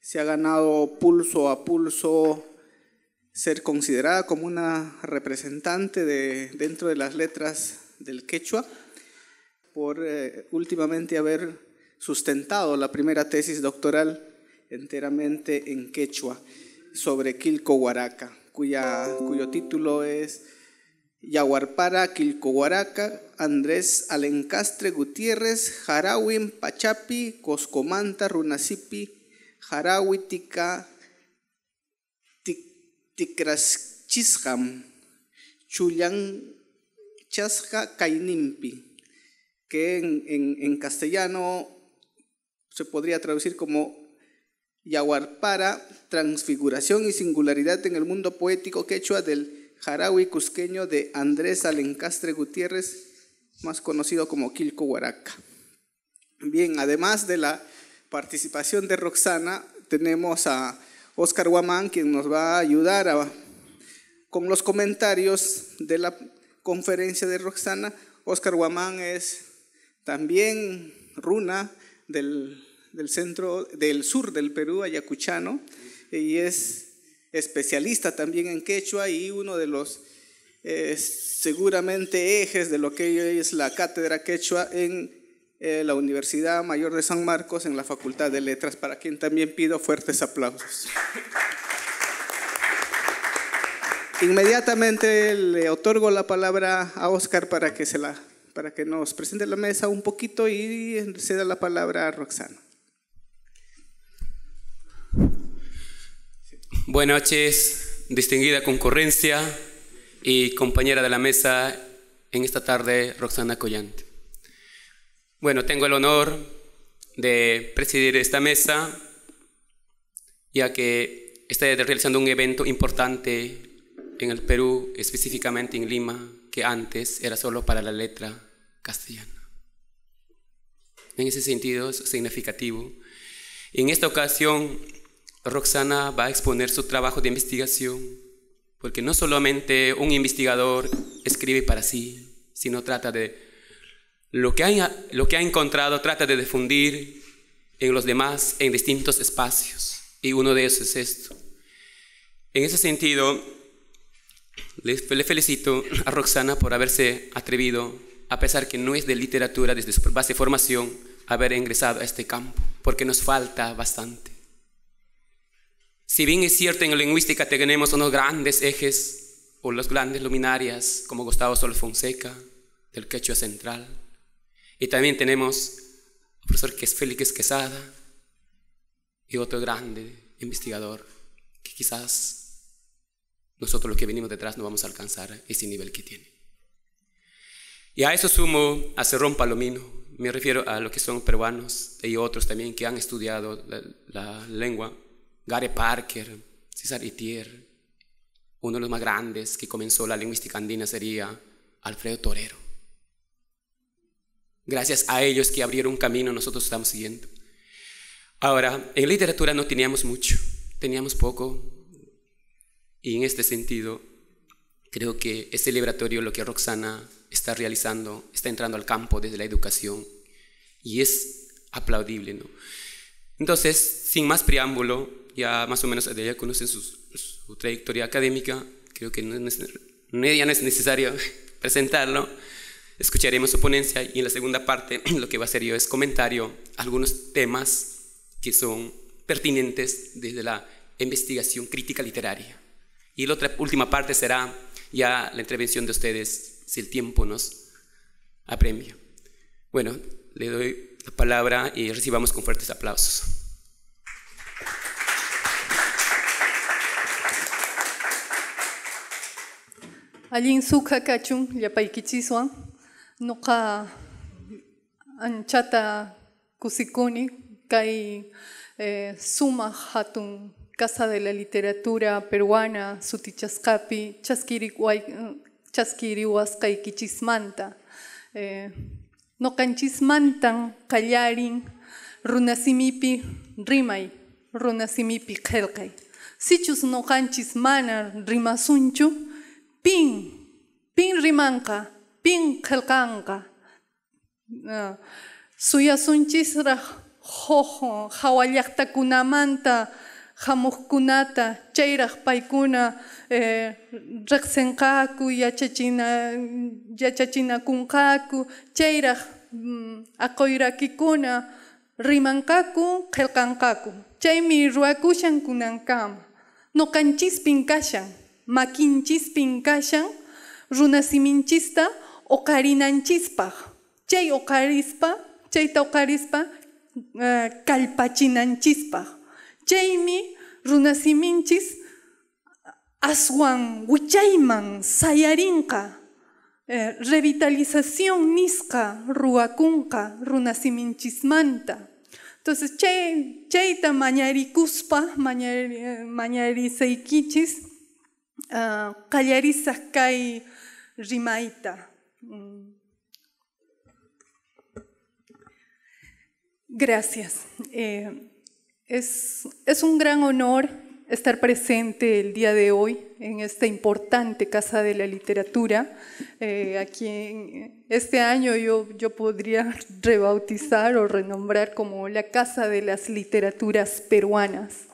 se ha ganado pulso a pulso ser considerada como una representante de, dentro de las letras del quechua por eh, últimamente haber sustentado la primera tesis doctoral enteramente en quechua sobre Quilco Huaraca, cuyo título es Yaguarpara, Quilcohuaraca, Andrés Alencastre Gutiérrez, Jarawin, Pachapi, Coscomanta, Runasipi, Jarawitica Tikraschisham, Ticraschisham, Chasca, Cainimpi, que en, en castellano se podría traducir como Yaguarpara, transfiguración y singularidad en el mundo poético quechua del jarawi cusqueño de Andrés Alencastre Gutiérrez, más conocido como Quilco Huaraca. Bien, además de la participación de Roxana, tenemos a Oscar Guamán, quien nos va a ayudar a, con los comentarios de la conferencia de Roxana. Oscar Guamán es también runa del, del centro, del sur del Perú, ayacuchano, y es especialista también en quechua y uno de los eh, seguramente ejes de lo que es la cátedra quechua en eh, la Universidad Mayor de San Marcos, en la Facultad de Letras, para quien también pido fuertes aplausos. Inmediatamente le otorgo la palabra a Oscar para que, se la, para que nos presente la mesa un poquito y se da la palabra a Roxana. Buenas noches, distinguida concurrencia y compañera de la mesa en esta tarde, Roxana Collante. Bueno, tengo el honor de presidir esta mesa, ya que está realizando un evento importante en el Perú, específicamente en Lima, que antes era solo para la letra castellana. En ese sentido es significativo. En esta ocasión Roxana va a exponer su trabajo de investigación, porque no solamente un investigador escribe para sí, sino trata de lo que ha, lo que ha encontrado, trata de difundir en los demás en distintos espacios, y uno de esos es esto. En ese sentido, le, le felicito a Roxana por haberse atrevido, a pesar que no es de literatura desde su base de formación, haber ingresado a este campo, porque nos falta bastante. Si bien es cierto en la lingüística tenemos unos grandes ejes o las grandes luminarias como Gustavo Sol del Quechua Central y también tenemos profesor que es Félix Quesada y otro grande investigador que quizás nosotros los que venimos detrás no vamos a alcanzar ese nivel que tiene. Y a eso sumo a Cerrón Palomino, me refiero a los que son peruanos y otros también que han estudiado la lengua Gary Parker, César Itier, uno de los más grandes que comenzó la lingüística andina sería Alfredo Torero. Gracias a ellos que abrieron un camino, nosotros estamos siguiendo. Ahora, en literatura no teníamos mucho, teníamos poco, y en este sentido, creo que este laboratorio, lo que Roxana está realizando, está entrando al campo desde la educación, y es aplaudible. ¿no? Entonces, sin más preámbulo, ya más o menos ya conocen su, trayectoria académica, creo que no es, ya no es necesario presentarlo. Escucharemos su ponencia y en la segunda parte lo que va a ser yo es comentario algunos temas que son pertinentes desde la investigación crítica literaria. Y la última parte será ya la intervención de ustedes si el tiempo nos apremia. Bueno, le doy la palabra y recibamos con fuertes aplausos. Allin ya kachun llapaykichiswan noka anchata kusikuni kai eh, suma hatun Casa de la Literatura Peruana sutichascapi chaskirihuasqaykichismanta eh, noqanchismantan kallarin runasimipi rimai, runasimipi qelqay sichus nokanchis mana rimasunchu pin, ping rimanka, pin kelkanka. Ya. Suyasunchisra jojo, hawallaktakunamanta, hamuqkunata, chayraq paykuna paikuna eh, riqsinqaku, yachachina, yachachinakunqaku, chayraq mm, aqoyrakikuna, rimankaku, qelqanqaku. Chaymi ruwakushan kunankama. Noqanchispin kashan. Maquinchis pincachan, runasiminchista ocarinanchispa, chey ocarispa, chayta ocarispa, calpachinanchispach, eh, cheymi, runasiminchis aswan wuchaiman, sayarinqa eh, revitalización nisqa runasiminchis runasiminchismanta entonces cheita chayta mañarikuspa mañari, eh, Cayarisa ah, callarizas rimaita. Mm. Gracias. Eh, es, es un gran honor estar presente el día de hoy en esta importante Casa de la Literatura. Eh, aquí este año yo podría rebautizar o renombrar como la Casa de las Literaturas Peruanas,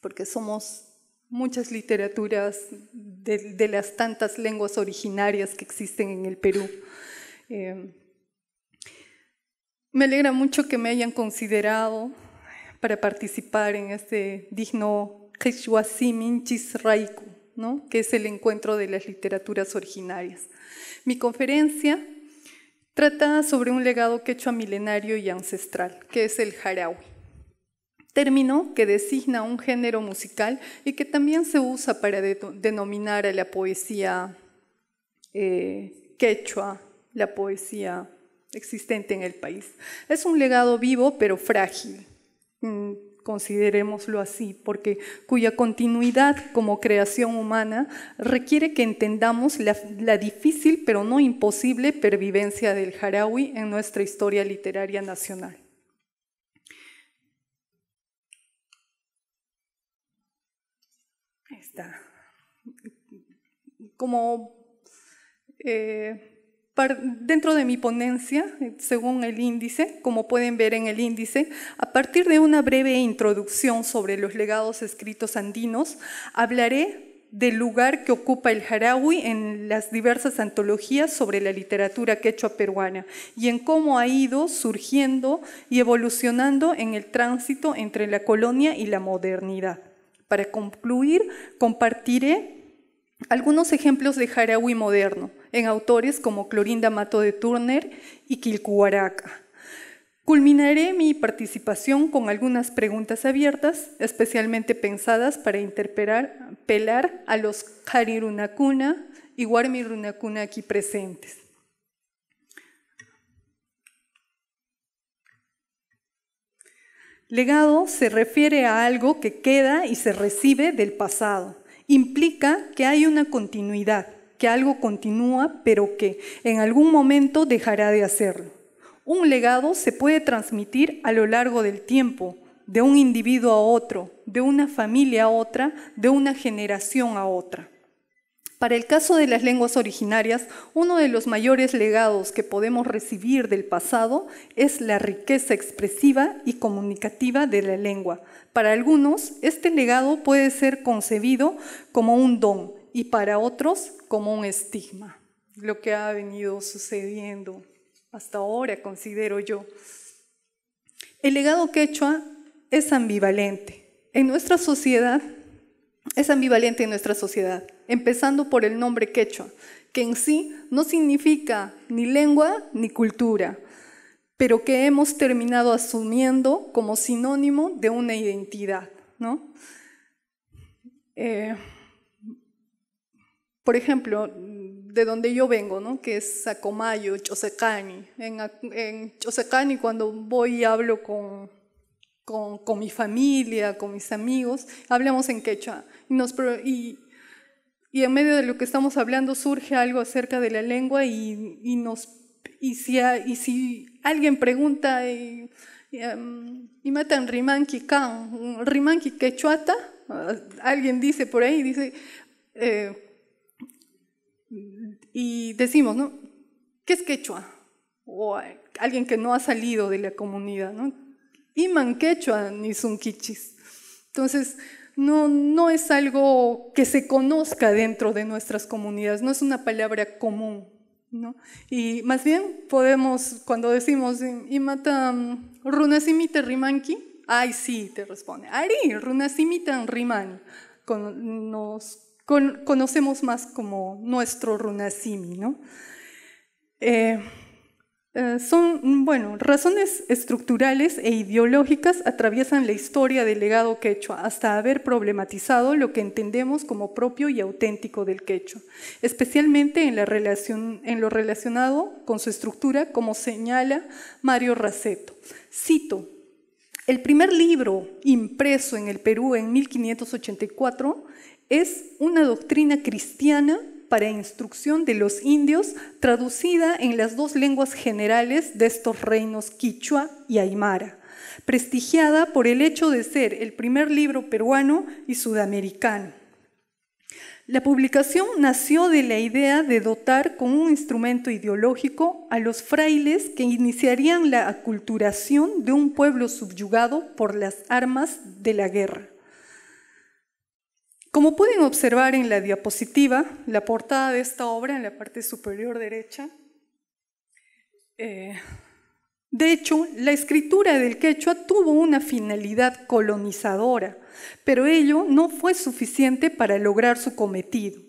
porque somos muchas literaturas de, las tantas lenguas originarias que existen en el Perú. Eh, me alegra mucho que me hayan considerado para participar en este digno Raiku, ¿no? que es el encuentro de las literaturas originarias. Mi conferencia trata sobre un legado quechua milenario y ancestral, que es el Harawi término que designa un género musical y que también se usa para denominar a la poesía eh, quechua, la poesía existente en el país. Es un legado vivo pero frágil, mm, considerémoslo así, porque cuya continuidad como creación humana requiere que entendamos la, difícil pero no imposible pervivencia del Harawi en nuestra historia literaria nacional. como eh, dentro de mi ponencia, eh, según el índice, como pueden ver en el índice, a partir de una breve introducción sobre los legados escritos andinos, hablaré del lugar que ocupa el Harawi en las diversas antologías sobre la literatura quechua peruana y en cómo ha ido surgiendo y evolucionando en el tránsito entre la colonia y la modernidad. Para concluir, compartiré algunos ejemplos de Harawi moderno, en autores como Clorinda Mato de Turner y Kilkuwaraka. Culminaré mi participación con algunas preguntas abiertas, especialmente pensadas para interpelar a los Harirunakuna y Warmirunakuna aquí presentes. Legado se refiere a algo que queda y se recibe del pasado implica que hay una continuidad, que algo continúa, pero que en algún momento dejará de hacerlo. Un legado se puede transmitir a lo largo del tiempo, de un individuo a otro, de una familia a otra, de una generación a otra. Para el caso de las lenguas originarias, uno de los mayores legados que podemos recibir del pasado es la riqueza expresiva y comunicativa de la lengua. Para algunos, este legado puede ser concebido como un don y para otros como un estigma. Lo que ha venido sucediendo hasta ahora, considero yo. El legado quechua es ambivalente. En nuestra sociedad es ambivalente en nuestra sociedad, empezando por el nombre quechua, que en sí no significa ni lengua ni cultura, pero que hemos terminado asumiendo como sinónimo de una identidad. Eh, por ejemplo, de donde yo vengo, ¿no? que es Sacomayo, Chosecani. En, en Chosecani cuando voy y hablo con, con mi familia, con mis amigos, hablamos en quechua y, en medio de lo que estamos hablando surge algo acerca de la lengua y, y nos, y, si, y si alguien pregunta, y, eh, y em, matan rimanqui rimanki quechuata, alguien dice por ahí, dice, eh, y decimos, ¿no? ¿Qué es quechua? O alguien que no ha salido de la comunidad, ¿no? Iman quechua ni sunquichis. Entonces, no, no es algo que se conozca dentro de nuestras comunidades, no es una palabra común. ¿no? Y más bien podemos, cuando decimos, y mata mm, runasimita rimanki, ay sí, te responde, ari runasimita riman. nos conocemos más como nuestro runasimi. ¿no? Eh, eh, son, bueno, razones estructurales e ideológicas atraviesan la historia del legado quechua hasta haber problematizado lo que entendemos como propio y auténtico del quechua, especialmente en, en lo relacionado con su estructura, como señala Mario Raceto. Cito, el primer libro impreso en el Perú en 1584 es una doctrina cristiana para instrucción de los indios, traducida en las dos lenguas generales de estos reinos quichua y aymara, prestigiada por el hecho de ser el primer libro peruano y sudamericano. La publicación nació de la idea de dotar con un instrumento ideológico a los frailes que iniciarían la aculturación de un pueblo subyugado por las armas de la guerra. Como pueden observar en la diapositiva, la portada de esta obra en la parte superior derecha, eh, de hecho, la escritura del quechua tuvo una finalidad colonizadora, pero ello no fue suficiente para lograr su cometido.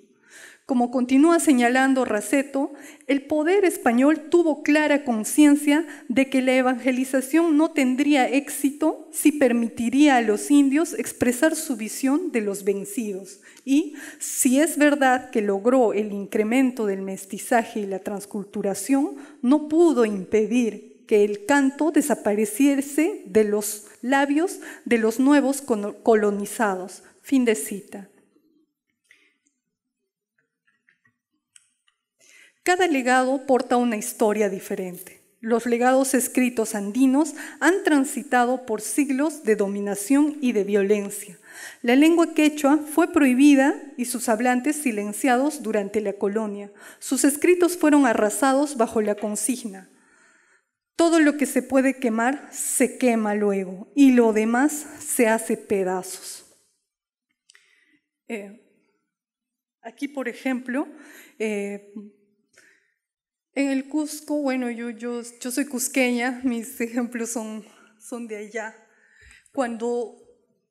Como continúa señalando Raceto, el poder español tuvo clara conciencia de que la evangelización no tendría éxito si permitiría a los indios expresar su visión de los vencidos. Y si es verdad que logró el incremento del mestizaje y la transculturación, no pudo impedir que el canto desapareciese de los labios de los nuevos colonizados. Fin de cita. Cada legado porta una historia diferente. Los legados escritos andinos han transitado por siglos de dominación y de violencia. La lengua quechua fue prohibida y sus hablantes silenciados durante la colonia. Sus escritos fueron arrasados bajo la consigna. Todo lo que se puede quemar se quema luego y lo demás se hace pedazos. Eh, aquí, por ejemplo, eh, en el Cusco, bueno, yo, yo, yo soy cusqueña, mis ejemplos son, son de allá. Cuando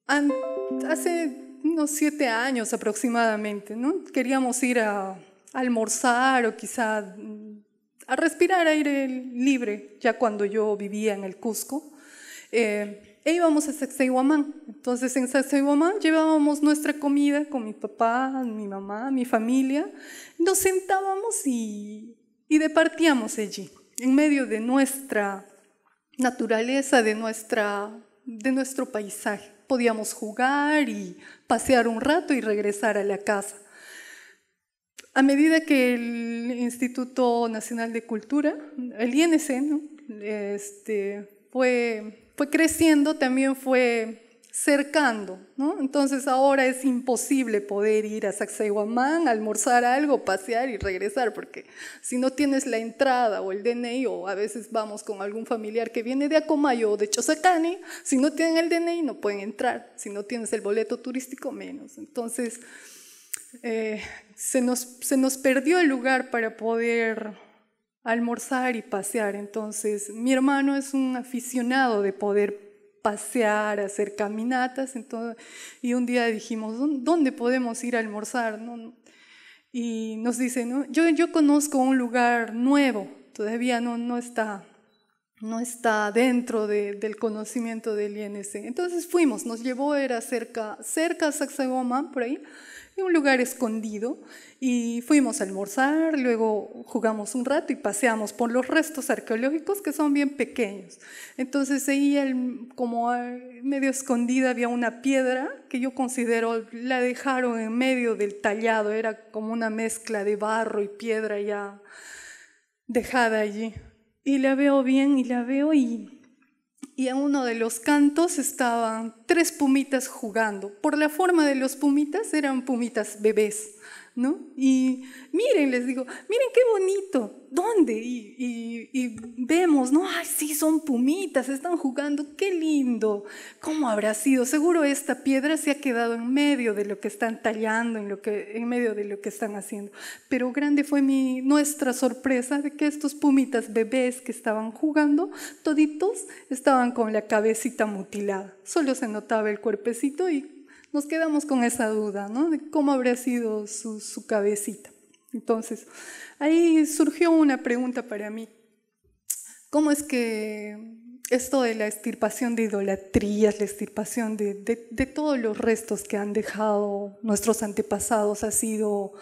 hace unos siete años aproximadamente, ¿no? queríamos ir a, almorzar o quizá mm, a respirar aire libre, ya cuando yo vivía en el Cusco. Eh, e íbamos a Sacsayhuamán. Entonces en Sacsayhuamán llevábamos nuestra comida con mi papá, mi mamá, mi familia. Nos sentábamos y y departíamos allí, en medio de nuestra naturaleza, de, nuestra, de nuestro paisaje. Podíamos jugar y pasear un rato y regresar a la casa. A medida que el Instituto Nacional de Cultura, el INC, este, fue, fue creciendo, también fue cercando, ¿no? Entonces ahora es imposible poder ir a Sacsayhuamán, almorzar algo, pasear y regresar, porque si no tienes la entrada o el DNI, o a veces vamos con algún familiar que viene de Acomayo o de Chosacani, si no tienen el DNI no pueden entrar, si no tienes el boleto turístico menos. Entonces eh, se, nos, se nos perdió el lugar para poder almorzar y pasear. Entonces mi hermano es un aficionado de poder pasear, hacer caminatas. y un día dijimos, ¿dónde podemos ir a almorzar? Y nos dice, yo, conozco un lugar nuevo, todavía no, está no está dentro del conocimiento del INC. Entonces fuimos, nos llevó, era cerca, cerca a por ahí, en un lugar escondido y fuimos a almorzar, luego jugamos un rato y paseamos por los restos arqueológicos que son bien pequeños. Entonces ahí el, como medio escondida había una piedra que yo considero la dejaron en medio del tallado, era como una mezcla de barro y piedra ya dejada allí. Y la veo bien y la veo y y en uno de los cantos estaban tres pumitas jugando. Por la forma de los pumitas eran pumitas bebés. ¿no? Y miren, les digo, miren qué bonito, ¿dónde? Y, vemos, ¿no? Ay, sí, son pumitas, están jugando, qué lindo, ¿cómo habrá sido? Seguro esta piedra se ha quedado en medio de lo que están tallando, en, lo que, en medio de lo que están haciendo. Pero grande fue mi, nuestra sorpresa de que estos pumitas bebés que estaban jugando, toditos estaban con la cabecita mutilada, solo se notaba el cuerpecito y nos quedamos con esa duda, ¿no? De cómo habría sido su, cabecita. Entonces, ahí surgió una pregunta para mí. ¿Cómo es que esto de la extirpación de idolatrías, la extirpación de, todos los restos que han dejado nuestros antepasados ha sido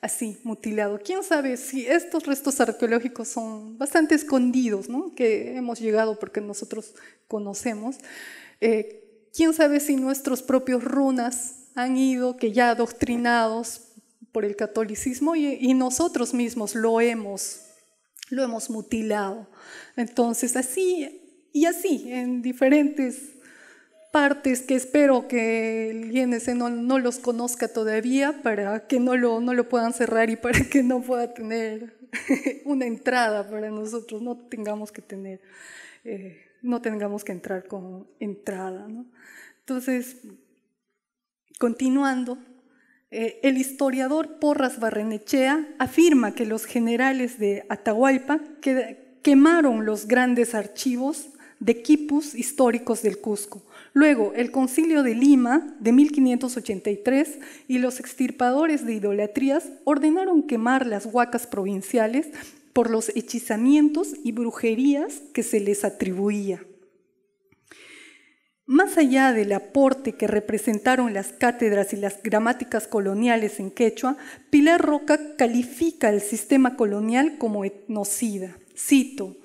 así, mutilado. ¿Quién sabe si estos restos arqueológicos son bastante escondidos, ¿no? que hemos llegado porque nosotros conocemos? Eh, quién sabe si nuestros propios runas han ido que ya adoctrinados por el catolicismo y, nosotros mismos lo hemos, lo hemos mutilado. Entonces, así y así, en diferentes partes que espero que el INC no, los conozca todavía para que no lo, no lo puedan cerrar y para que no pueda tener una entrada para nosotros, no tengamos que tener eh, no tengamos que entrar con entrada. Entonces, continuando, eh, el historiador Porras Barrenechea afirma que los generales de Atahualpa quemaron los grandes archivos de quipus históricos del Cusco. Luego, el concilio de Lima de 1583 y los extirpadores de idolatrías ordenaron quemar las huacas provinciales por los hechizamientos y brujerías que se les atribuía. Más allá del aporte que representaron las cátedras y las gramáticas coloniales en quechua, Pilar Roca califica el sistema colonial como etnocida. Cito,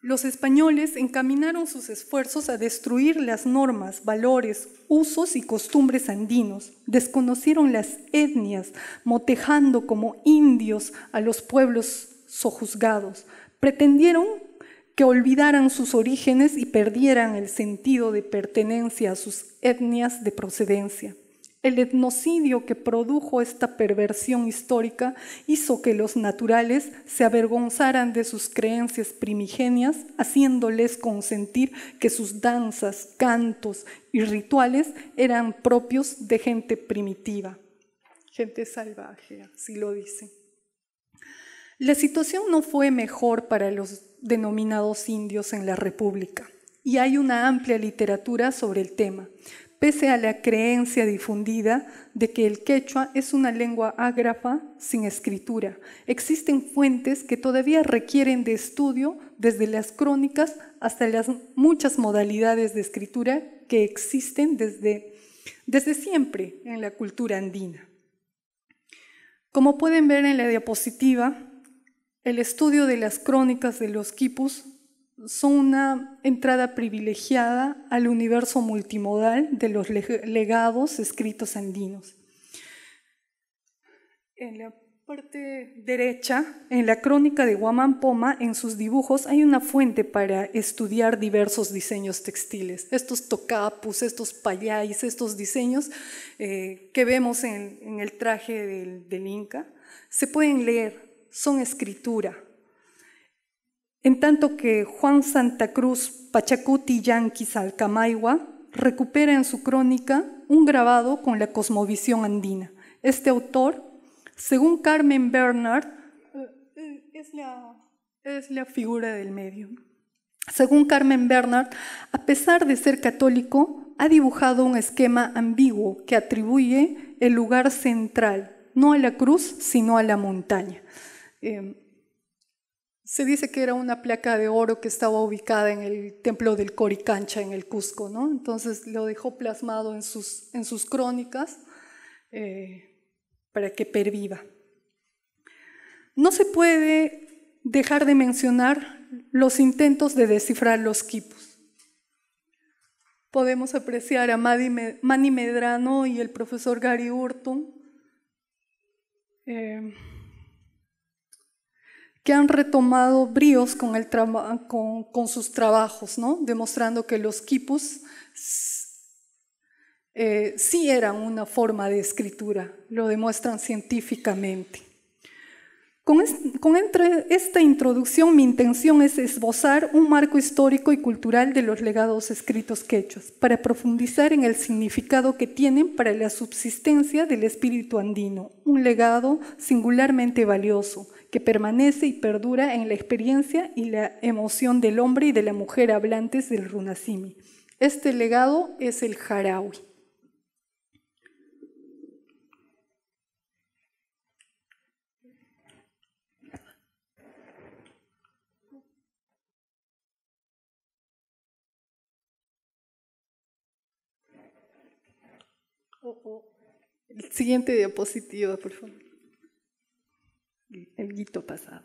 los españoles encaminaron sus esfuerzos a destruir las normas, valores, usos y costumbres andinos. Desconocieron las etnias, motejando como indios a los pueblos sojuzgados. Pretendieron que olvidaran sus orígenes y perdieran el sentido de pertenencia a sus etnias de procedencia. El etnocidio que produjo esta perversión histórica hizo que los naturales se avergonzaran de sus creencias primigenias, haciéndoles consentir que sus danzas, cantos y rituales eran propios de gente primitiva, gente salvaje, así lo dicen. La situación no fue mejor para los denominados indios en la República y hay una amplia literatura sobre el tema, pese a la creencia difundida de que el quechua es una lengua ágrafa sin escritura. Existen fuentes que todavía requieren de estudio desde las crónicas hasta las muchas modalidades de escritura que existen desde, desde siempre en la cultura andina. Como pueden ver en la diapositiva, el estudio de las crónicas de los quipus son una entrada privilegiada al universo multimodal de los legados escritos andinos. En la parte derecha, en la crónica de Guamán Poma, en sus dibujos hay una fuente para estudiar diversos diseños textiles. Estos tocapus, estos payáis, estos diseños eh, que vemos en, el traje del, del Inca, se pueden leer son escritura. En tanto que Juan Santa Cruz Pachacuti Yanquis Alcamaigua recupera en su crónica un grabado con la cosmovisión andina. Este autor, según Carmen Bernard, eh, es la figura del medio. Según Carmen Bernard, a pesar de ser católico, ha dibujado un esquema ambiguo que atribuye el lugar central, no a la cruz, sino a la montaña. Em, se dice que era una placa de oro que estaba ubicada en el templo del Coricancha en el Cusco, Entonces lo dejó plasmado en sus, en sus crónicas eh, para que perviva. No se puede dejar de mencionar los intentos de descifrar los quipus. Podemos apreciar a Manny Medrano y el profesor Gary Hurton em, que han retomado bríos con, sus trabajos, demostrando que los quipus eh, sí eran una forma de escritura, lo demuestran científicamente. Con, esta introducción mi intención es esbozar un marco histórico y cultural de los legados escritos quechos, para profundizar en el significado que tienen para la subsistencia del espíritu andino, un legado singularmente valioso, que permanece y perdura en la experiencia y la emoción del hombre y de la mujer hablantes del runasimi. Este legado es el Harawi. El siguiente diapositiva, por favor el guito pasado.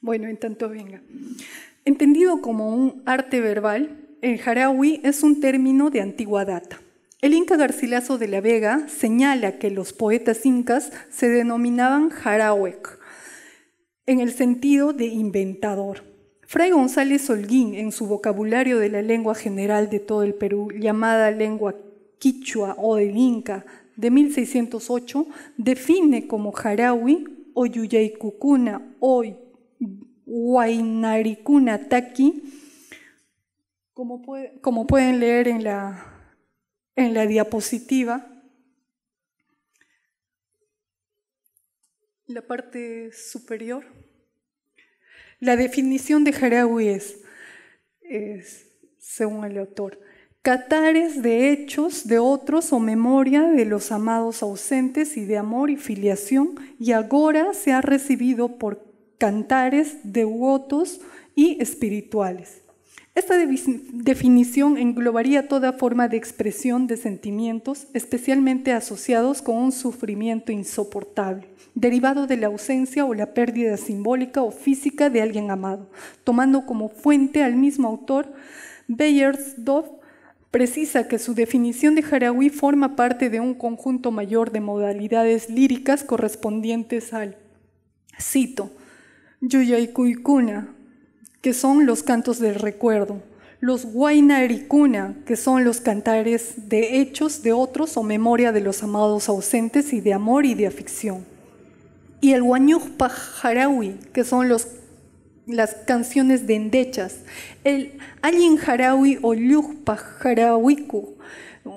Bueno, en tanto venga. Entendido como un arte verbal, el jarawi es un término de antigua data. El inca Garcilaso de la Vega señala que los poetas incas se denominaban jarawek, en el sentido de inventador. Fray González Holguín, en su vocabulario de la lengua general de todo el Perú, llamada lengua quichua o del Inca de 1608 define como Harawi o Yuyaycucuna o guainarikuna taki, como, pueden leer en la, diapositiva, la parte superior. La definición de Harawi es según el autor, Cantares de hechos de otros o memoria de los amados ausentes y de amor y filiación, y agora se ha recibido por cantares de devotos y espirituales. Esta definición englobaría toda forma de expresión de sentimientos, especialmente asociados con un sufrimiento insoportable, derivado de la ausencia o la pérdida simbólica o física de alguien amado, tomando como fuente al mismo autor Dove precisa que su definición de jarawi forma parte de un conjunto mayor de modalidades líricas correspondientes al, cito, Yuyaikuikuna, que son los cantos del recuerdo, los Guainaricuna, que son los cantares de hechos de otros o memoria de los amados ausentes y de amor y de afición, y el Wanyukpa Jarawi, que son los las canciones de endechas. El Alin Harawi o Lujpa Harawiku,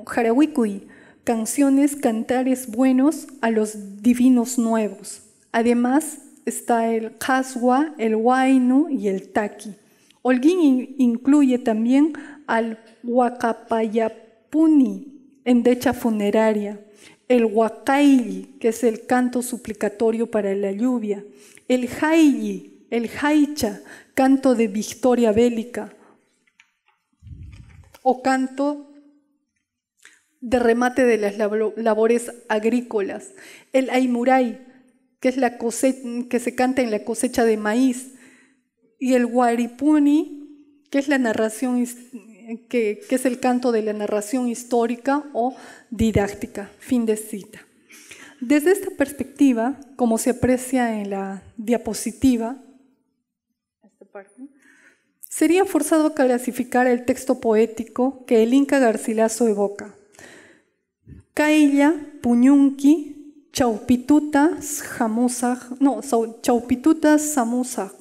Harawikui, canciones, cantares buenos a los divinos nuevos. Además está el Kaswa, el Wainu y el Taki. Holguín incluye también al Huacapayapuni, endecha funeraria, el Huacaili, que es el canto suplicatorio para la lluvia, el Jaili, el haicha, canto de victoria bélica, o canto de remate de las labores agrícolas, el aimurai, que es la que se canta en la cosecha de maíz, y el guaripuni, que es la narración que es el canto de la narración histórica o didáctica. Fin de cita. Desde esta perspectiva, como se aprecia en la diapositiva, sería forzado a clasificar el texto poético que el Inca Garcilaso evoca. Cailla, Puñunqui, Chaupituta, Jamuzaj, no, Chaupituta, Samusag,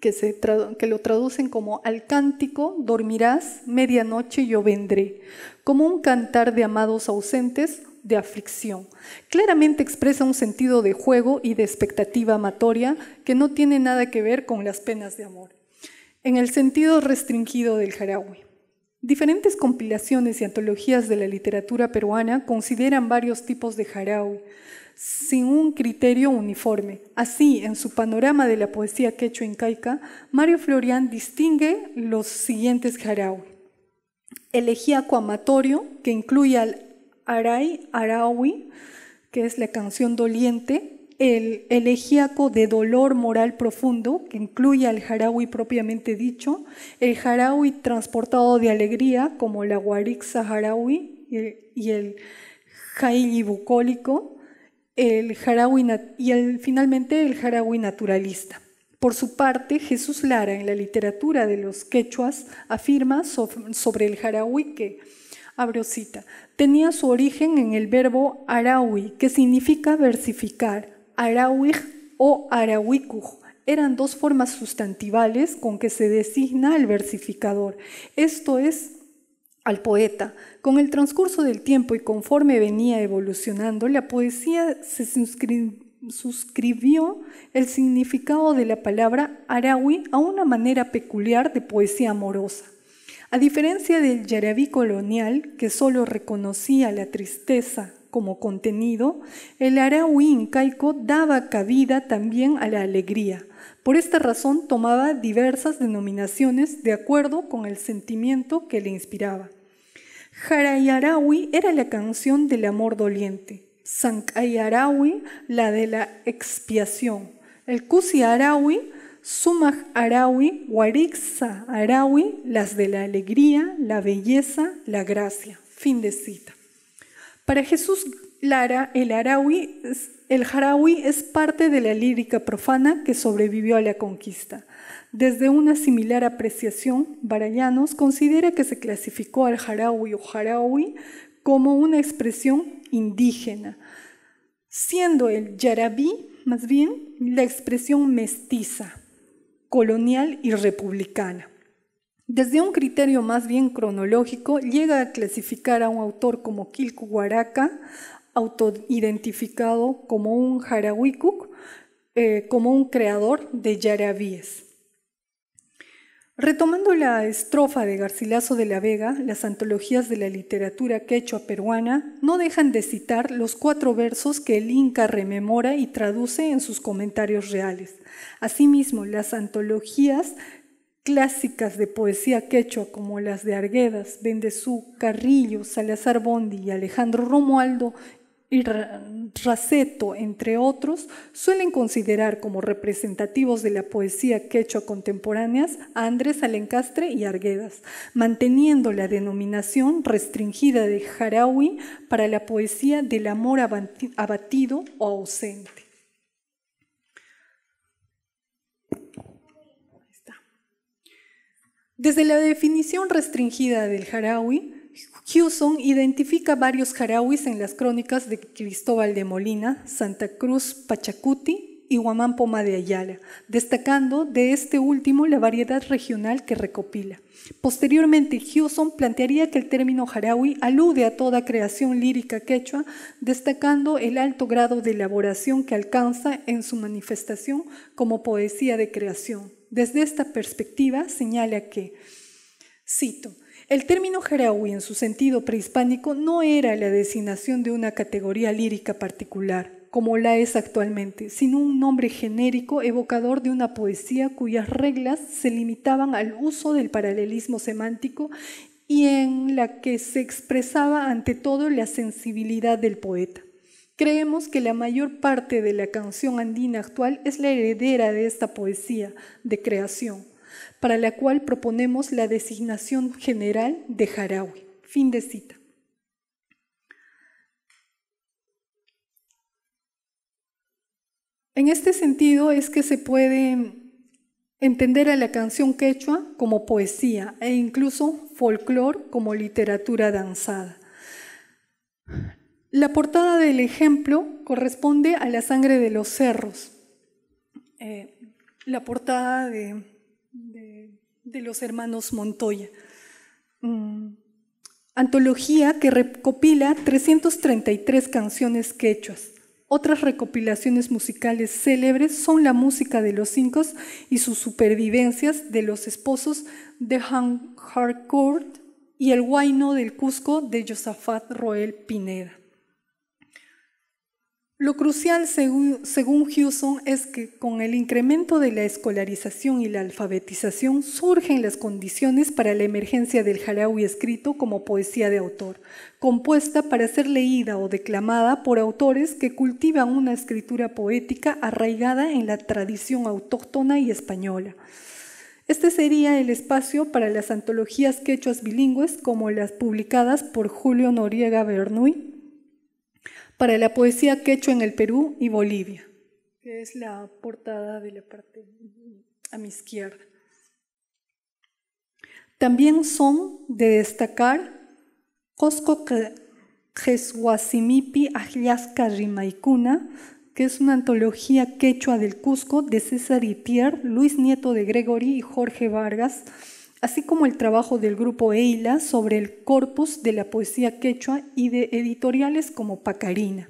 que, se que lo traducen como al cántico, dormirás, medianoche yo vendré, como un cantar de amados ausentes de aflicción. Claramente expresa un sentido de juego y de expectativa amatoria que no tiene nada que ver con las penas de amor. En el sentido restringido del Jarawi. Diferentes compilaciones y antologías de la literatura peruana consideran varios tipos de Jarawi, sin un criterio uniforme. Así, en su panorama de la poesía quechua incaica, Mario Florian distingue los siguientes Jarawi. Elegíaco amatorio, que incluye al Arai Arawi, que es la canción doliente, el elegíaco de dolor moral profundo, que incluye al jarawi propiamente dicho, el jarawi transportado de alegría, como la guarixa jarawi y el jaili bucólico, el y finalmente el jarawi naturalista. Por su parte, Jesús Lara, en la literatura de los quechuas, afirma sobre el jarawi que Abro Tenía su origen en el verbo araui, que significa versificar, arawij o arauicuj. Eran dos formas sustantivales con que se designa al versificador, esto es, al poeta. Con el transcurso del tiempo y conforme venía evolucionando, la poesía se suscribió el significado de la palabra Arawi a una manera peculiar de poesía amorosa. A diferencia del yarabí colonial, que solo reconocía la tristeza como contenido, el Araui incaico daba cabida también a la alegría. Por esta razón tomaba diversas denominaciones de acuerdo con el sentimiento que le inspiraba. Jarayarawi era la canción del amor doliente, Sankayarawi la de la expiación, el kusi Arawi Sumaj Arawi, Warixa Arawi, las de la alegría, la belleza, la gracia. Fin de cita. Para Jesús Lara, el Arawi, Harawi es parte de la lírica profana que sobrevivió a la conquista. Desde una similar apreciación, Barallanos considera que se clasificó al Harawi o Harawi como una expresión indígena, siendo el Yarabí, más bien, la expresión mestiza colonial y republicana. Desde un criterio más bien cronológico, llega a clasificar a un autor como Kilku autoidentificado como un Jarawikuk, eh, como un creador de yarabíes. Retomando la estrofa de Garcilaso de la Vega, las antologías de la literatura quechua peruana no dejan de citar los cuatro versos que el Inca rememora y traduce en sus comentarios reales. Asimismo, las antologías clásicas de poesía quechua como las de Arguedas, Bendezú, Carrillo, Salazar Bondi y Alejandro Romualdo y Raceto, entre otros, suelen considerar como representativos de la poesía quechua contemporáneas a Andrés Alencastre y Arguedas, manteniendo la denominación restringida de Jarawi para la poesía del amor abatido o ausente. Desde la definición restringida del harawi Hewson identifica varios jarawis en las crónicas de Cristóbal de Molina, Santa Cruz Pachacuti y Huamán Poma de Ayala, destacando de este último la variedad regional que recopila. Posteriormente, Hewson plantearía que el término jarawi alude a toda creación lírica quechua, destacando el alto grado de elaboración que alcanza en su manifestación como poesía de creación. Desde esta perspectiva, señala que, cito, el término jarawi en su sentido prehispánico no era la designación de una categoría lírica particular, como la es actualmente, sino un nombre genérico evocador de una poesía cuyas reglas se limitaban al uso del paralelismo semántico y en la que se expresaba ante todo la sensibilidad del poeta. Creemos que la mayor parte de la canción andina actual es la heredera de esta poesía de creación para la cual proponemos la designación general de Jarawi. Fin de cita. En este sentido es que se puede entender a la canción quechua como poesía e incluso folclore como literatura danzada. La portada del ejemplo corresponde a la sangre de los cerros. Eh, la portada de de los hermanos Montoya. Mm, antología que recopila 333 canciones quechuas. Otras recopilaciones musicales célebres son la música de los incos y sus supervivencias de los esposos de Han Harcourt y el guayno del Cusco de Josafat Roel Pineda. Lo crucial, según, según Hewson, es que con el incremento de la escolarización y la alfabetización surgen las condiciones para la emergencia del y escrito como poesía de autor, compuesta para ser leída o declamada por autores que cultivan una escritura poética arraigada en la tradición autóctona y española. Este sería el espacio para las antologías quechuas bilingües como las publicadas por Julio Noriega Bernuy para la poesía quechua en el Perú y Bolivia, que es la portada de la parte a mi izquierda. También son de destacar Cosco Jesuasimipi Agliasca Rimaicuna, que es una antología quechua del Cusco de César Itier, Luis Nieto de Gregory y Jorge Vargas, así como el trabajo del grupo EILA sobre el corpus de la poesía quechua y de editoriales como Pacarina.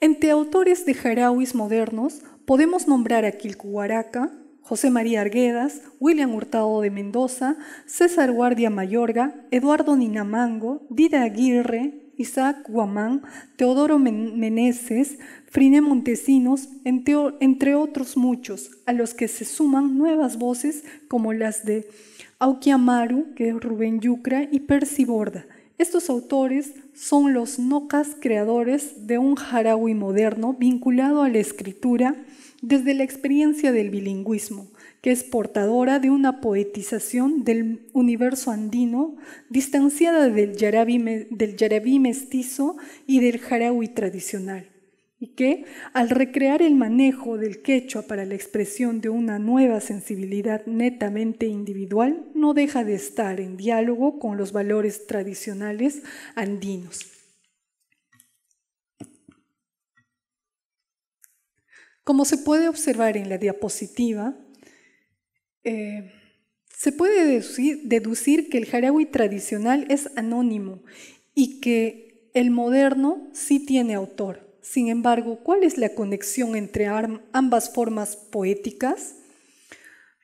Entre autores de jarauis modernos podemos nombrar a Quilcuaraca, José María Arguedas, William Hurtado de Mendoza, César Guardia Mayorga, Eduardo Ninamango, Dida Aguirre, Isaac Guamán, Teodoro Meneses, Frine Montesinos, entre otros muchos, a los que se suman nuevas voces como las de Amaru, que es Rubén Yucra, y Percy Borda. Estos autores son los nocas creadores de un jarawi moderno vinculado a la escritura desde la experiencia del bilingüismo, que es portadora de una poetización del universo andino, distanciada del yarabí, mestizo y del jarawi tradicional, y que, al recrear el manejo del quechua para la expresión de una nueva sensibilidad netamente individual, no deja de estar en diálogo con los valores tradicionales andinos. Como se puede observar en la diapositiva, eh, se puede deducir, que el Harawi tradicional es anónimo y que el moderno sí tiene autor. Sin embargo, ¿cuál es la conexión entre ambas formas poéticas?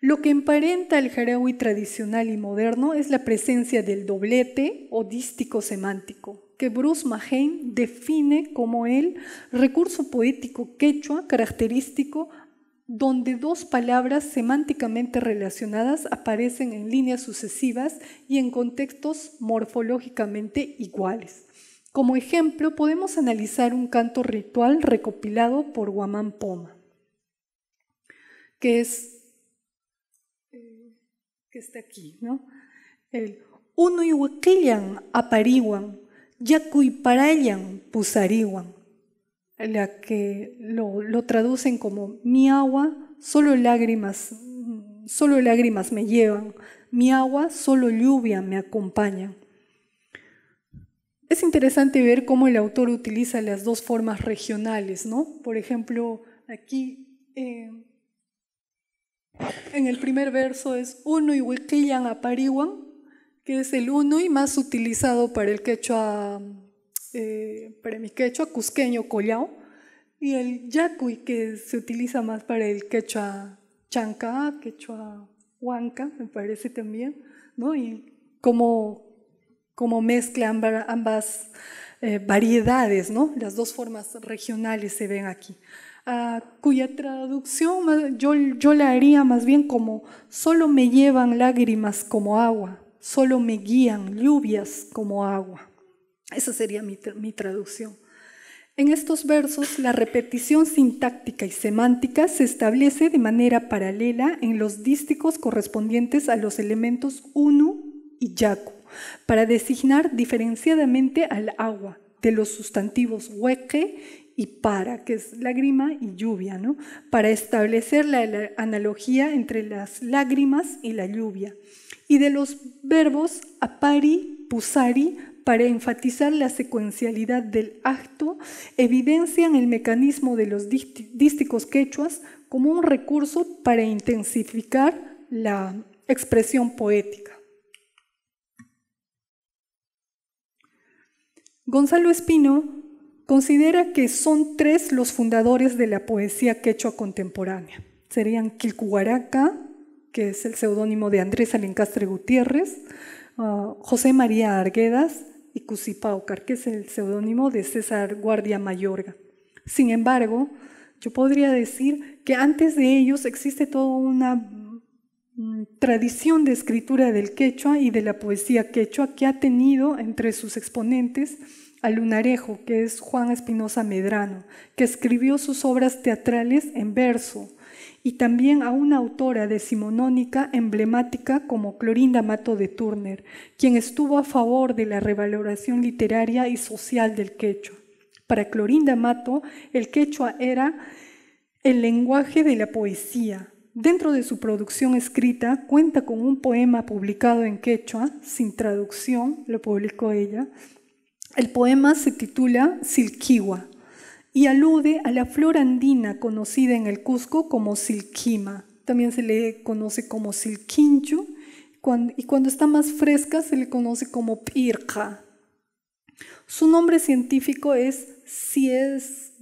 Lo que emparenta el jarawi tradicional y moderno es la presencia del doblete o dístico semántico, que Bruce Mahain define como el recurso poético quechua característico donde dos palabras semánticamente relacionadas aparecen en líneas sucesivas y en contextos morfológicamente iguales. Como ejemplo, podemos analizar un canto ritual recopilado por Guamán Poma, que es eh, que está aquí, ¿no? El Uno y ya Yacuiparayan pusariwan la que lo, traducen como mi agua, solo lágrimas, solo lágrimas me llevan, mi agua, solo lluvia me acompaña. Es interesante ver cómo el autor utiliza las dos formas regionales, ¿no? Por ejemplo, aquí eh, en el primer verso es uno y a apariwan, que es el uno y más utilizado para el quechua eh, para mi quechua cusqueño collao y el yacui que se utiliza más para el quechua chanca, quechua huanca, me parece también, ¿no? Y como mezcla ambas, eh, variedades, ¿no? Las dos formas regionales se ven aquí. Ah, cuya traducción yo, yo la haría más bien como solo me llevan lágrimas como agua, solo me guían lluvias como agua. Esa sería mi, traducción. En estos versos, la repetición sintáctica y semántica se establece de manera paralela en los dísticos correspondientes a los elementos uno y yaku, para designar diferenciadamente al agua de los sustantivos hueque y para, que es lágrima y lluvia, para establecer la, la analogía entre las lágrimas y la lluvia, y de los verbos apari, pusari, para enfatizar la secuencialidad del acto, evidencian el mecanismo de los dísticos quechuas como un recurso para intensificar la expresión poética. Gonzalo Espino considera que son tres los fundadores de la poesía quechua contemporánea. Serían Quilcuaraca, que es el seudónimo de Andrés Alencastre Gutiérrez, ah, José María Arguedas y Cusipaucar, que es el seudónimo de César Guardia Mayorga. Sin embargo, yo podría decir que antes de ellos existe toda una mm, tradición de escritura del quechua y de la poesía quechua que ha tenido entre sus exponentes al Lunarejo, que es Juan Espinosa Medrano, que escribió sus obras teatrales en verso, y también a una autora decimonónica emblemática como Clorinda Mato de Turner, quien estuvo a favor de la revaloración literaria y social del quechua. Para Clorinda Mato, el quechua era el lenguaje de la poesía, Dentro de su producción escrita cuenta con un poema publicado en quechua, sin traducción, lo publicó ella. El poema se titula Silquiwa y alude a la flor andina conocida en el Cusco como silquima. También se le conoce como silquinchu. y cuando está más fresca se le conoce como pirca. Su nombre científico es Sies,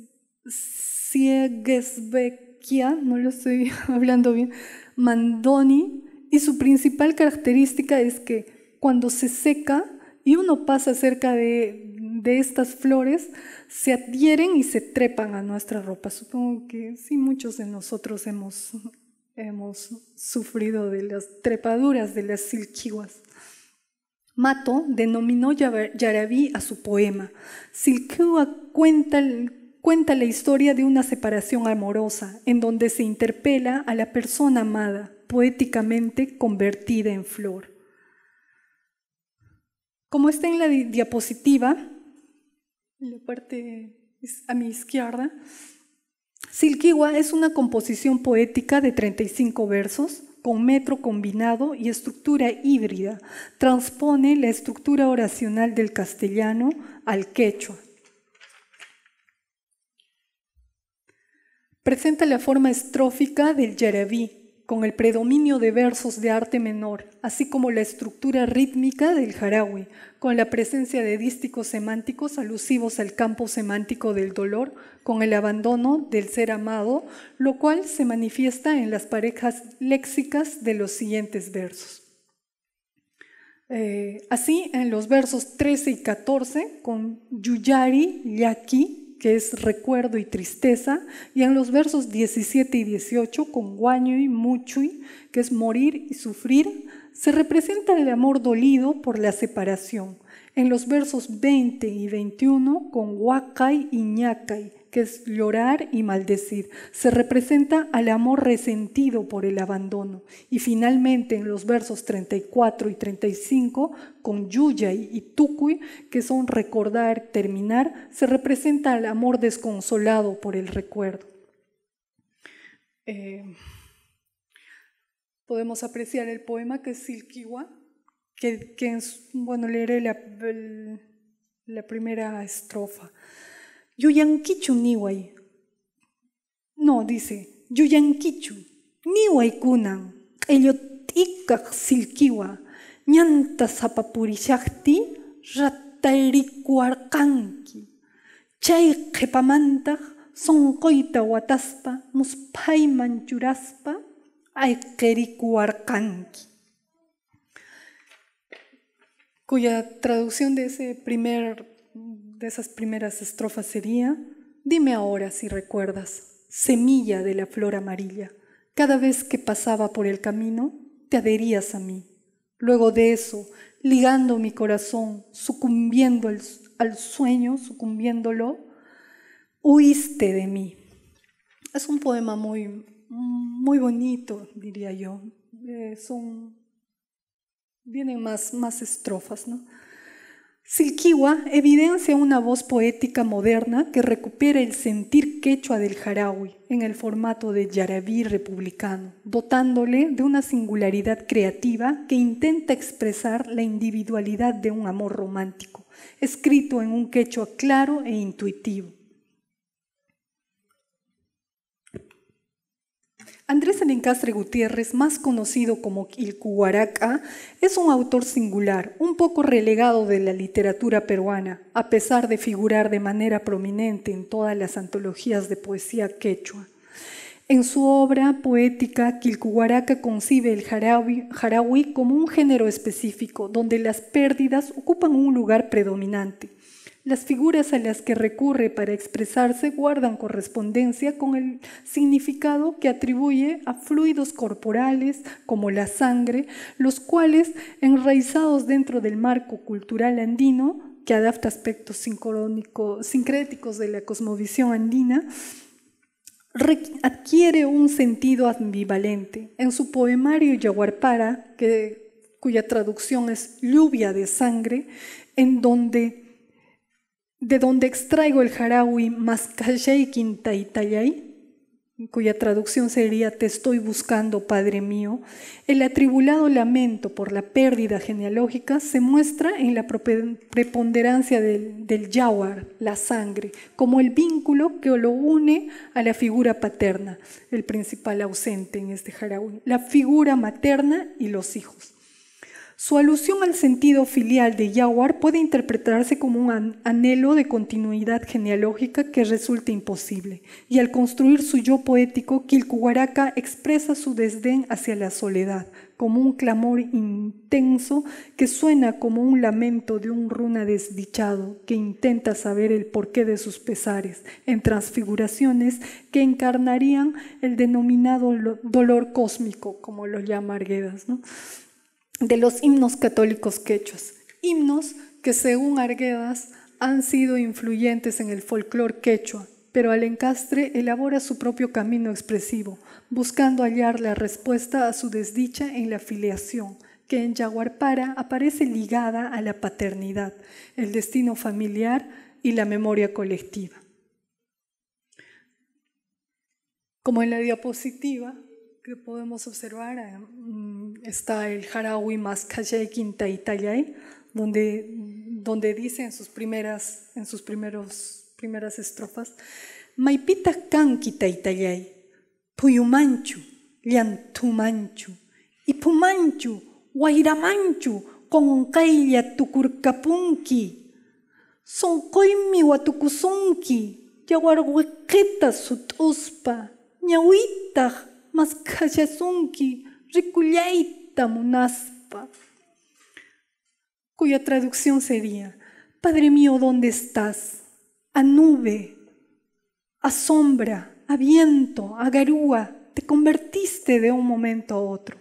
no lo estoy hablando bien, mandoni, y su principal característica es que cuando se seca y uno pasa cerca de, de estas flores, se adhieren y se trepan a nuestra ropa. Supongo que sí, muchos de nosotros hemos, sufrido de las trepaduras de las silquiwas. Mato denominó Yarabí a su poema. Silquiwa cuenta, cuenta la historia de una separación amorosa en donde se interpela a la persona amada, poéticamente convertida en flor. Como está en la diapositiva, en la parte a mi izquierda. Silkiwa es una composición poética de 35 versos con metro combinado y estructura híbrida. Transpone la estructura oracional del castellano al quechua. Presenta la forma estrófica del yarabí, con el predominio de versos de arte menor, así como la estructura rítmica del jarawi, con la presencia de dísticos semánticos alusivos al campo semántico del dolor, con el abandono del ser amado, lo cual se manifiesta en las parejas léxicas de los siguientes versos. Eh, así, en los versos 13 y 14, con Yuyari, Yaki, que es recuerdo y tristeza, y en los versos 17 y 18 con guaño y muchui, que es morir y sufrir, se representa el amor dolido por la separación. En los versos 20 y 21 con huacay y ñacay, que es llorar y maldecir. Se representa al amor resentido por el abandono. Y finalmente en los versos 34 y 35, con Yuya y Tukui, que son recordar, terminar, se representa al amor desconsolado por el recuerdo. Eh, podemos apreciar el poema que es Silkiwa, que, es, bueno, leeré la primera estrofa. Yuyankichu niway. No, dice, yuyankichu. Niway kunan. Ellotikak silkiwa. Ñanta sapapurishakti ratayrikuarqanki. Chay son coita wataspa muspayman churaspa ayqerikuarqanki. Cuya traducción de ese primer de esas primeras estrofas sería, dime ahora si recuerdas, semilla de la flor amarilla, cada vez que pasaba por el camino, te adherías a mí. Luego de eso, ligando mi corazón, sucumbiendo al, sueño, sucumbiéndolo, huiste de mí. Es un poema muy, muy bonito, diría yo. son, vienen más, más estrofas, ¿no? Silkiwa evidencia una voz poética moderna que recupera el sentir quechua del Jarawi en el formato de yarabí republicano, dotándole de una singularidad creativa que intenta expresar la individualidad de un amor romántico, escrito en un quechua claro e intuitivo. Andrés Alencastre Gutiérrez, más conocido como Ilcuaraca, es un autor singular, un poco relegado de la literatura peruana, a pesar de figurar de manera prominente en todas las antologías de poesía quechua. En su obra poética, Quilcuhuaraca concibe el jarawi, como un género específico donde las pérdidas ocupan un lugar predominante. Las figuras a las que recurre para expresarse guardan correspondencia con el significado que atribuye a fluidos corporales como la sangre, los cuales, enraizados dentro del marco cultural andino, que adapta aspectos sincréticos de la cosmovisión andina, adquiere un sentido ambivalente. En su poemario Yaguarpara, cuya traducción es lluvia de sangre, en donde de donde extraigo el jarawi quinta Kintaitayay, cuya traducción sería Te estoy buscando, Padre mío, el atribulado lamento por la pérdida genealógica se muestra en la preponderancia del, del yawar, la sangre, como el vínculo que lo une a la figura paterna, el principal ausente en este harawi, la figura materna y los hijos. Su alusión al sentido filial de Yawar puede interpretarse como un anhelo de continuidad genealógica que resulta imposible, y al construir su yo poético, Quilcuaraca expresa su desdén hacia la soledad, como un clamor intenso que suena como un lamento de un runa desdichado que intenta saber el porqué de sus pesares, en transfiguraciones que encarnarían el denominado dolor cósmico, como lo llama Arguedas. ¿no? de los himnos católicos quechos, himnos que según Arguedas han sido influyentes en el folclore quechua, pero Alencastre elabora su propio camino expresivo, buscando hallar la respuesta a su desdicha en la filiación, que en Yaguarpara aparece ligada a la paternidad, el destino familiar y la memoria colectiva. Como en la diapositiva, que podemos observar. Eh, mm, está el Harawi Maskaye Quinta Itayay, donde, donde dice en sus primeras, en sus primeros, primeras estrofas, Maipita kankita itayay, puyumanchu, liantumanchu, ipumanchu, guairamanchu, konkaya tukurkapunki, sonkoimi watukusunki, yawarwekita sutuspa, ñahuitag, mas callasunki munaspa, cuya traducción sería, Padre mío, ¿dónde estás? A nube, a sombra, a viento, a garúa, te convertiste de un momento a otro.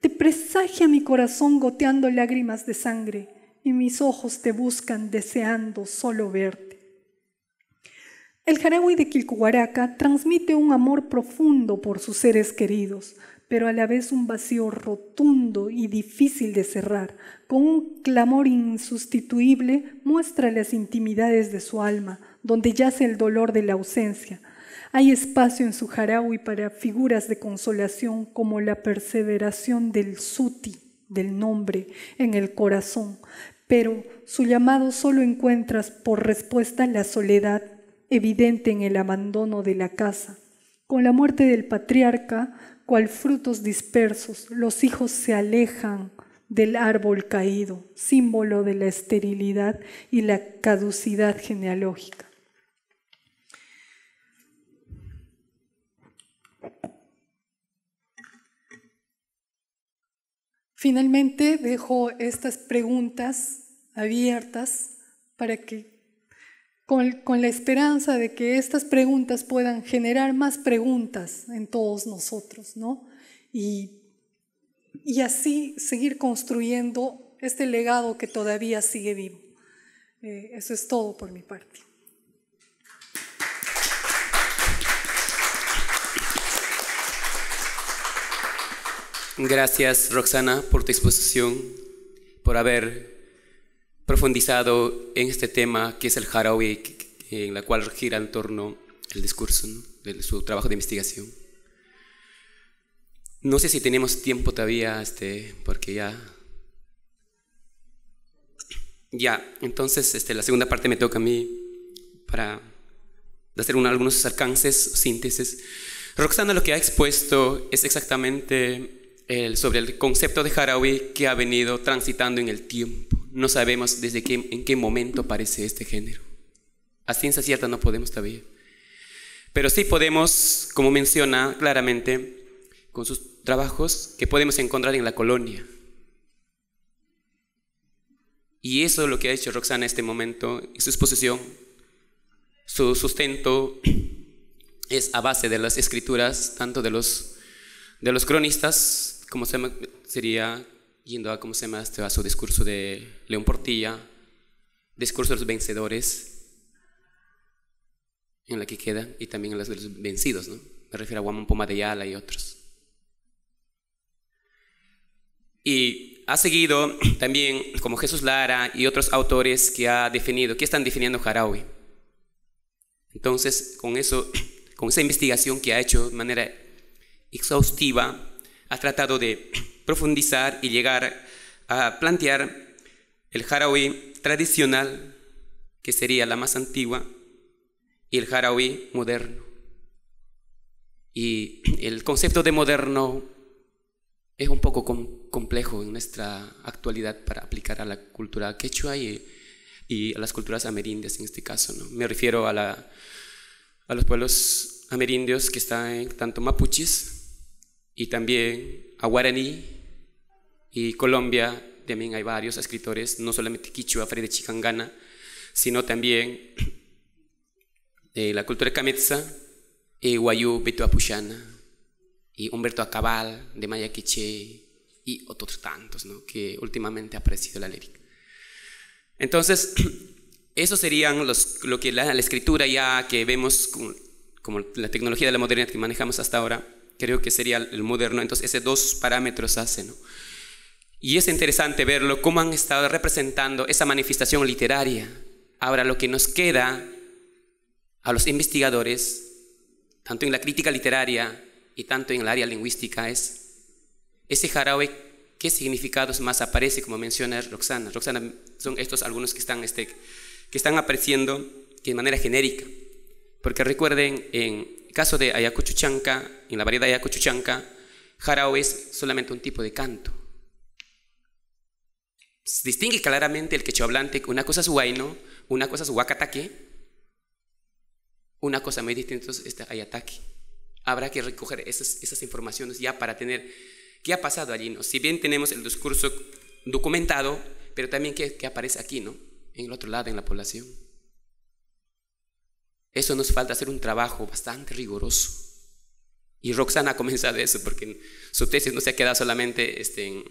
Te presagia mi corazón goteando lágrimas de sangre y mis ojos te buscan deseando solo verte. El Jarawi de Quilcuaraca transmite un amor profundo por sus seres queridos, pero a la vez un vacío rotundo y difícil de cerrar, con un clamor insustituible muestra las intimidades de su alma, donde yace el dolor de la ausencia. Hay espacio en su Jarawi para figuras de consolación como la perseveración del suti, del nombre, en el corazón, pero su llamado solo encuentras por respuesta la soledad evidente en el abandono de la casa. Con la muerte del patriarca, cual frutos dispersos, los hijos se alejan del árbol caído, símbolo de la esterilidad y la caducidad genealógica. Finalmente dejo estas preguntas abiertas para que con, la esperanza de que estas preguntas puedan generar más preguntas en todos nosotros, ¿no? Y, así seguir construyendo este legado que todavía sigue vivo. Eh, eso es todo por mi parte. Gracias, Roxana, por tu exposición, por haber profundizado en este tema que es el Harawi, en la cual gira en torno el discurso de su trabajo de investigación. No sé si tenemos tiempo todavía, este, porque ya... Ya, entonces este, la segunda parte me toca a mí para hacer algunos alcances, síntesis. Roxana lo que ha expuesto es exactamente sobre el concepto de Harawi que ha venido transitando en el tiempo. No sabemos desde qué, en qué momento aparece este género. A ciencia cierta no podemos todavía. Pero sí podemos, como menciona claramente, con sus trabajos que podemos encontrar en la colonia. Y eso es lo que ha hecho Roxana en este momento, en su exposición. Su sustento es a base de las escrituras, tanto de los, de los cronistas ¿Cómo se llama? Sería, yendo a cómo se llama, este, a su discurso de León Portilla, discurso de los vencedores, en la que queda, y también en las de los vencidos, ¿no? Me refiero a Juan Poma de Yala y otros. Y ha seguido también, como Jesús Lara y otros autores que ha definido, que están definiendo jarawi. Entonces, con eso, con esa investigación que ha hecho de manera exhaustiva, ha tratado de profundizar y llegar a plantear el Harawi tradicional, que sería la más antigua, y el Harawi moderno. Y el concepto de moderno es un poco complejo en nuestra actualidad para aplicar a la cultura quechua y, a las culturas amerindias en este caso. ¿no? Me refiero a, a los pueblos amerindios que están tanto mapuches y también a guaraní y Colombia. También hay varios escritores, no solamente Quichua, Freddy Chicangana, sino también eh, la cultura Kametsa, y Guayú Beto Apuchana, y Humberto Acabal de Maya Quiche, y otros tantos ¿no? que últimamente ha aparecido la Lérica. Entonces, eso serían los, lo que la, escritura ya que vemos como la tecnología de la modernidad que manejamos hasta ahora creo que sería el moderno. Entonces, esos dos parámetros hacen. ¿no? Y es interesante verlo, cómo han estado representando esa manifestación literaria. Ahora, lo que nos queda a los investigadores, tanto en la crítica literaria y tanto en el área lingüística, es ese jarabe, ¿qué significados más aparece, como menciona Roxana? Roxana, son estos algunos que están, este, que están apareciendo de manera genérica. Porque recuerden, en, caso de Ayacuchuchanca, en la variedad de Ayacuchuchanca, jarao es solamente un tipo de canto. Se pues, distingue claramente el quechua hablante, una cosa es huayno, una cosa es huacataque, una cosa muy distinta es este ayataque. Habrá que recoger esas, informaciones ya para tener qué ha pasado allí. ¿no? Si bien tenemos el discurso documentado, pero también qué, aparece aquí, ¿no? en el otro lado, en la población. Eso nos falta hacer un trabajo bastante riguroso. Y Roxana comienza comenzado eso, porque su tesis no se ha quedado solamente este,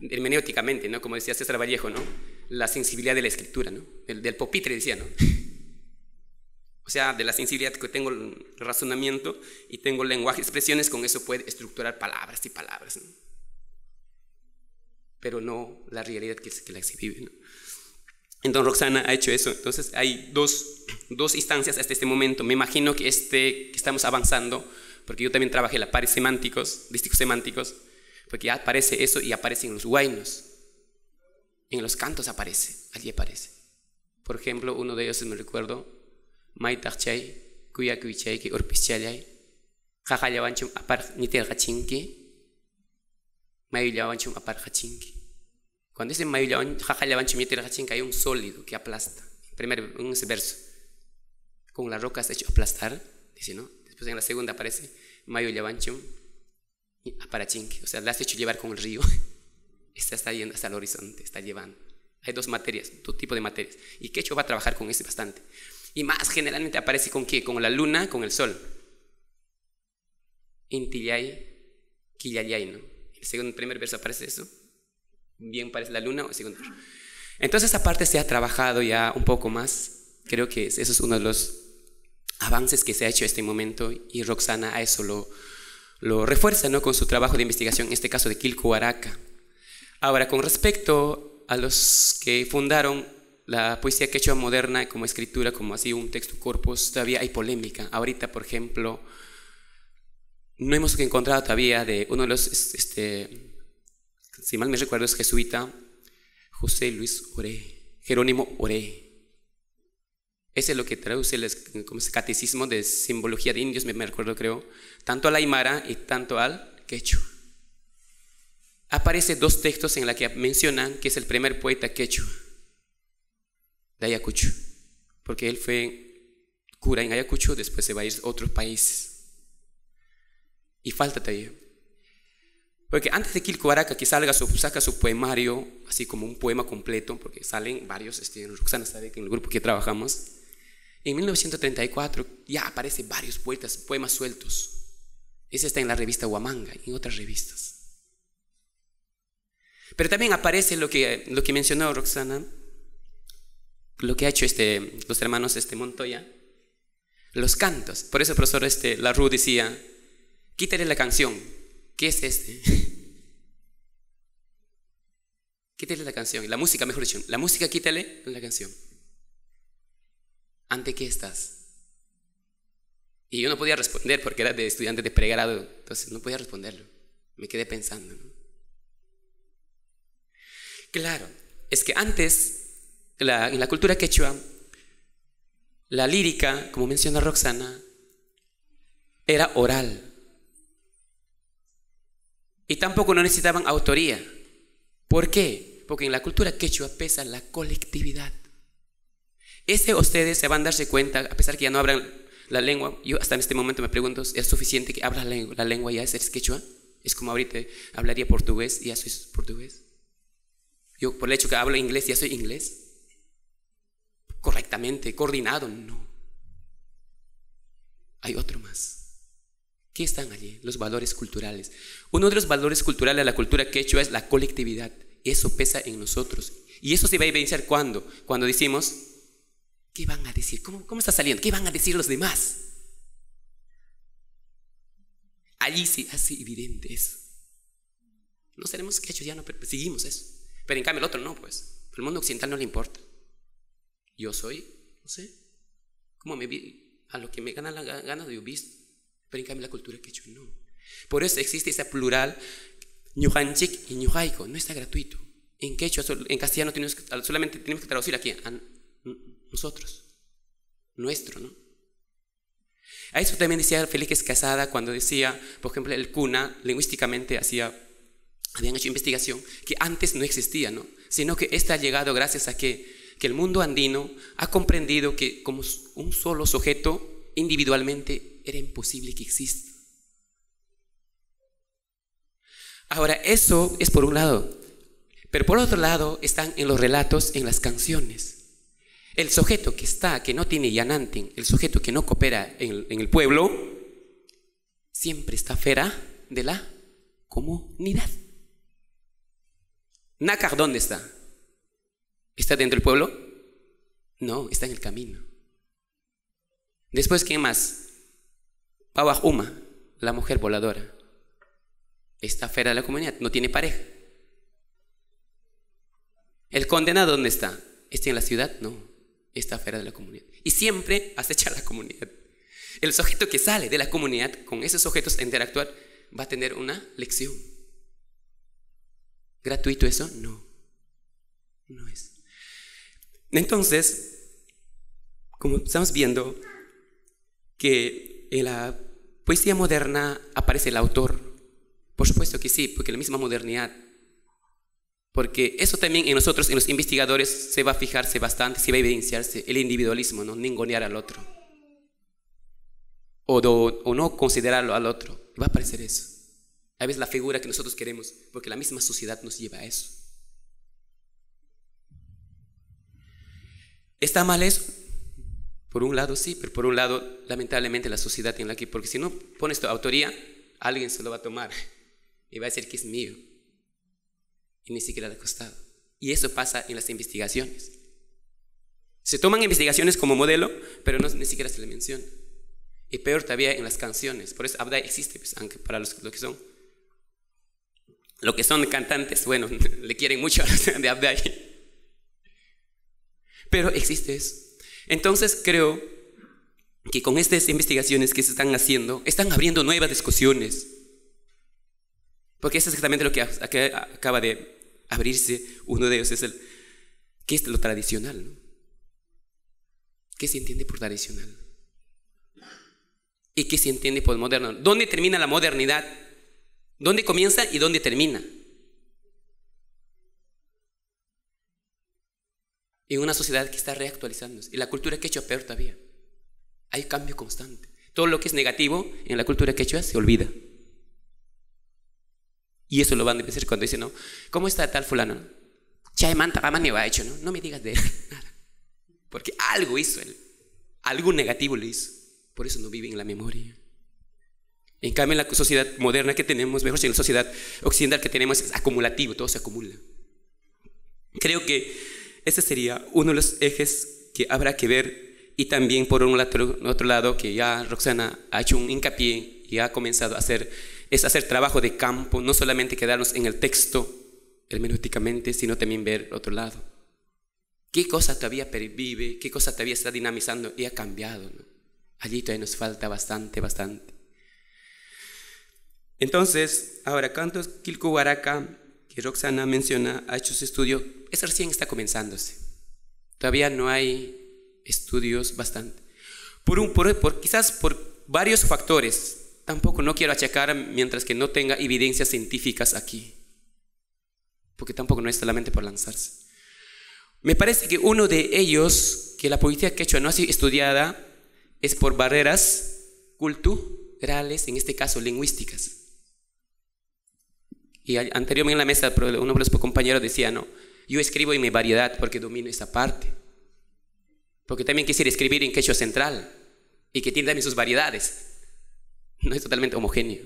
hermenéuticamente, ¿no? como decía César Vallejo, ¿no? la sensibilidad de la escritura, ¿no? del, del popitre decía, ¿no? o sea, de la sensibilidad que tengo el razonamiento y tengo el lenguaje, expresiones, con eso puede estructurar palabras y palabras, pero no la realidad que, la exhibe, ¿no? Entonces Roxana ha hecho eso. Entonces hay dos, dos instancias hasta este momento. Me imagino que, este, que estamos avanzando, porque yo también trabajé la pares semánticos, distintos semánticos, porque ya aparece eso y aparece en los guainos. En los cantos aparece, allí aparece. Por ejemplo, uno de ellos, me recuerdo, que apar nitel cuando dice Mayulón, hay un sólido que aplasta. Primero, en ese verso. Con la roca has hecho aplastar, dice, ¿no? Después en la segunda aparece y Aparachinque. Ah, o sea, la has hecho llevar con el río. Esta está yendo hasta el horizonte, está llevando. Hay dos materias, dos tipos de materias. Y hecho va a trabajar con ese bastante. Y más generalmente aparece con qué? Con la luna, con el sol. Intillay, Quillayay, ¿no? En el primer verso aparece eso bien parece la luna o segundo. Entonces esa parte se ha trabajado ya un poco más. Creo que eso es uno de los avances que se ha hecho en este momento y Roxana a eso lo, refuerza ¿no? con su trabajo de investigación, en este caso de Quilco Ahora, con respecto a los que fundaron la poesía quechua moderna como escritura, como así un texto corpus, todavía hay polémica. Ahorita, por ejemplo, no hemos encontrado todavía de uno de los este, si mal me recuerdo, es jesuita José Luis Oré, Jerónimo Oré. Ese es lo que traduce el catecismo de simbología de indios, me recuerdo, creo, tanto al aymara y tanto al quechua. Aparece dos textos en la que mencionan que es el primer poeta quechua de Ayacucho, porque él fue cura en Ayacucho, después se va a ir a otros países. Y falta todavía. Porque antes de Baraka que salga su, saca su poemario, así como un poema completo, porque salen varios, este, Roxana sabe que en el grupo que trabajamos, en 1934 ya aparecen varios poetas, poemas sueltos. Ese está en la revista Huamanga y en otras revistas. Pero también aparece lo que, lo que mencionó Roxana, lo que ha hecho este, los hermanos este Montoya, los cantos. Por eso el profesor este, Larru decía, quítale la canción, ¿Qué es este? quítale la canción, la música, mejor dicho, la música quítale la canción. ¿Ante qué estás? Y yo no podía responder porque era de estudiante de pregrado, entonces no podía responderlo. Me quedé pensando. Claro, es que antes, en la cultura quechua, la lírica, como menciona Roxana, era oral. Y tampoco no necesitaban autoría. ¿Por qué? Porque en la cultura quechua pesa la colectividad. Ese ustedes se van a darse cuenta, a pesar que ya no hablan la lengua, yo hasta en este momento me pregunto, ¿es suficiente que hablas la lengua, y ya es quechua? Es como ahorita hablaría portugués y ya soy portugués. Yo por el hecho que hablo inglés ya soy inglés. Correctamente, coordinado, no. Hay otro más. ¿Qué están allí? Los valores culturales. Uno de los valores culturales de la cultura quechua es la colectividad. Eso pesa en nosotros. Y eso se va a evidenciar cuando, cuando decimos, ¿qué van a decir? ¿Cómo, ¿Cómo está saliendo? ¿Qué van a decir los demás? Allí se hace evidente eso. No seremos quechua ya no seguimos eso. Pero en cambio el otro no, pues. El mundo occidental no le importa. Yo soy, no sé, a lo que me gana la gana de visto en cambio la cultura quechua no. Por eso existe esa plural, ñujanchik y ñujaico, no está gratuito. En quechua, en castellano tenemos, solamente tenemos que traducir aquí, a nosotros, nuestro, ¿no? A eso también decía Félix Casada cuando decía, por ejemplo, el cuna, lingüísticamente hacía, habían hecho investigación que antes no existía, ¿no? Sino que esta ha llegado gracias a que, que el mundo andino ha comprendido que como un solo sujeto individualmente era imposible que exista. Ahora, eso es por un lado, pero por otro lado están en los relatos, en las canciones. El sujeto que está, que no tiene yanantin, el sujeto que no coopera en el, pueblo, siempre está fuera de la comunidad. Nácar, ¿dónde está? ¿Está dentro del pueblo? No, está en el camino. Después, qué más? Pawah la mujer voladora, está fuera de la comunidad, no tiene pareja. El condenado, ¿dónde está? ¿Está en la ciudad? No, está fuera de la comunidad. Y siempre acecha a la comunidad. El sujeto que sale de la comunidad con esos objetos a interactuar va a tener una lección. ¿Gratuito eso? No. No es. Entonces, como estamos viendo que en la poesía moderna aparece el autor. Por supuesto que sí, porque la misma modernidad. Porque eso también en nosotros, en los investigadores, se va a fijarse bastante, se va a evidenciarse el individualismo, no ningunear al otro. O, o no considerarlo al otro. Va a aparecer eso. A veces la figura que nosotros queremos, porque la misma sociedad nos lleva a eso. ¿Está mal eso? Por un lado sí, pero por un lado lamentablemente la sociedad tiene que porque si no pones tu autoría, alguien se lo va a tomar y va a decir que es mío. Y ni siquiera le ha costado. Y eso pasa en las investigaciones. Se toman investigaciones como modelo, pero no, ni siquiera se le menciona. Y peor todavía en las canciones. Por eso Abdai existe, pues, aunque para los, lo que son. Lo que son cantantes, bueno, le quieren mucho a los de Abdai. Pero existe eso. Entonces creo que con estas investigaciones que se están haciendo, están abriendo nuevas discusiones. Porque eso es exactamente lo que acaba de abrirse. Uno de ellos es el, ¿qué es lo tradicional? No? ¿Qué se entiende por tradicional? ¿Y qué se entiende por moderno? ¿Dónde termina la modernidad? ¿Dónde comienza y dónde termina? en una sociedad que está reactualizándose y la cultura quechua peor todavía. Hay cambio constante. Todo lo que es negativo en la cultura quechua se olvida. Y eso lo van a decir cuando dicen, ¿no? ¿Cómo está tal fulano? Chaemanta, me va hecho, ¿no? No me digas de él nada. Porque algo hizo él. Algo negativo le hizo. Por eso no vive en la memoria. En cambio, en la sociedad moderna que tenemos, mejor en la sociedad occidental que tenemos, es acumulativo, todo se acumula. Creo que ese sería uno de los ejes que habrá que ver y también por un otro lado que ya Roxana ha hecho un hincapié y ha comenzado a hacer, es hacer trabajo de campo, no solamente quedarnos en el texto hermenéuticamente, sino también ver otro lado. ¿Qué cosa todavía pervive? ¿Qué cosa todavía está dinamizando y ha cambiado? Allí todavía nos falta bastante, bastante. Entonces, ahora, ¿cuántos Kilkuwaraka y Roxana menciona, ha hecho su estudio, es recién está comenzándose. Todavía no hay estudios bastante. Por un, por, quizás por varios factores. Tampoco no quiero achacar mientras que no tenga evidencias científicas aquí. Porque tampoco no es solamente por lanzarse. Me parece que uno de ellos, que la política quechua no ha sido estudiada, es por barreras culturales, en este caso lingüísticas. Y anteriormente en la mesa uno de los compañeros decía, no, yo escribo en mi variedad porque domino esa parte. Porque también quisiera escribir en quechua central y que tiene también sus variedades. No es totalmente homogéneo.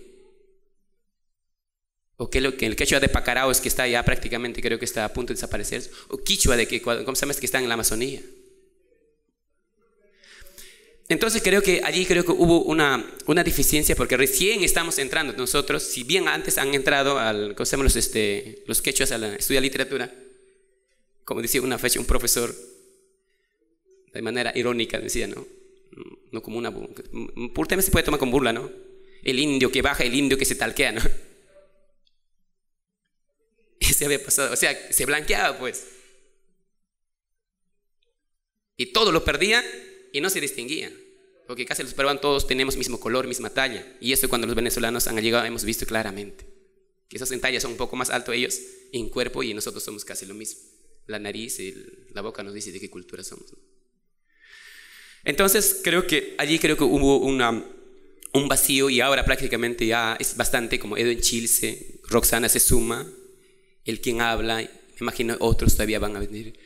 O que, lo que el quechua de es que está ya prácticamente, creo que está a punto de desaparecer, o quichua de que, ¿cómo se llama? Este que está en la Amazonía. Entonces creo que allí creo que hubo una, una deficiencia porque recién estamos entrando nosotros, si bien antes han entrado al, conocemos los, este, los quechuas a estudiar literatura? Como decía una fecha un profesor, de manera irónica decía, ¿no? Mm, no como una... Mm, tema se puede tomar con burla, ¿no? El indio que baja, el indio que se talquea, ¿no? Y se había pasado, o sea, se blanqueaba pues. Y todo lo perdía y no se distinguían, porque casi los peruanos todos tenemos mismo color, misma talla, y eso cuando los venezolanos han llegado hemos visto claramente. que esas talla son un poco más altos ellos en cuerpo y nosotros somos casi lo mismo. La nariz y la boca nos dice de qué cultura somos. Entonces creo que allí creo que hubo una, un vacío y ahora prácticamente ya es bastante como Edwin Chilse, Roxana se suma, el quien habla, imagino otros todavía van a venir.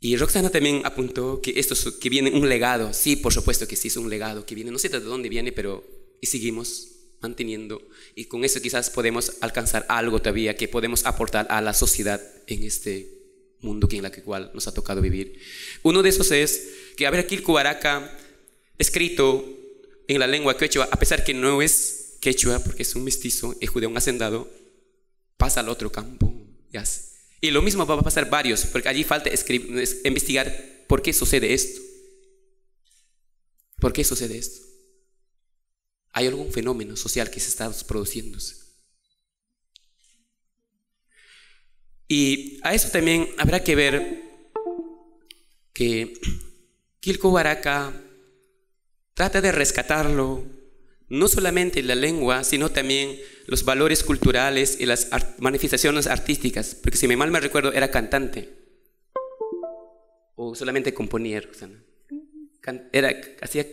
Y Roxana también apuntó que esto que viene un legado, sí, por supuesto que sí es un legado que viene, no sé de dónde viene, pero y seguimos manteniendo y con eso quizás podemos alcanzar algo todavía que podemos aportar a la sociedad en este mundo en la que cual nos ha tocado vivir. Uno de esos es que ver aquí el cubaraca escrito en la lengua quechua, a pesar que no es quechua porque es un mestizo, es judeo, un hacendado, pasa al otro campo, y ya y lo mismo va a pasar varios, porque allí falta investigar por qué sucede esto. ¿Por qué sucede esto? Hay algún fenómeno social que se está produciéndose? Y a eso también habrá que ver que Kilko Baraka trata de rescatarlo, no solamente en la lengua, sino también los valores culturales y las manifestaciones artísticas, porque si me mal me recuerdo era cantante o solamente componía, era, hacía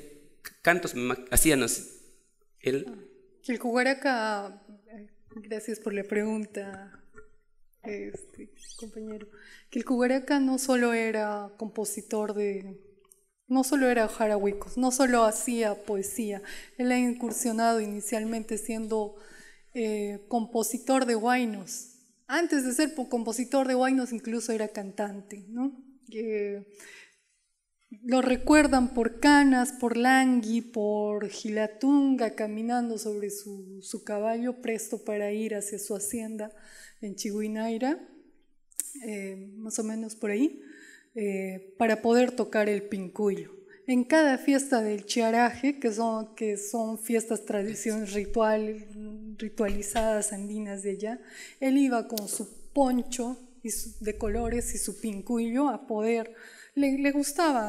cantos, hacía, nos El Cugaraca, gracias por la pregunta, este, compañero. Que el Cubaraca no solo era compositor de. No solo era jarahuicos, no solo hacía poesía. Él ha incursionado inicialmente siendo eh, compositor de guainos. Antes de ser compositor de guainos incluso era cantante, lo recuerdan por Canas, por Langui, por Gilatunga, caminando sobre su, caballo, presto para ir hacia su hacienda en Chihuinaira, eh, más o menos por ahí, eh, para poder tocar el pincuyo. En cada fiesta del chiaraje, que son, que son fiestas, tradiciones, rituales, ritualizadas andinas de allá, él iba con su poncho de colores y su pincuyo a poder, le, gustaban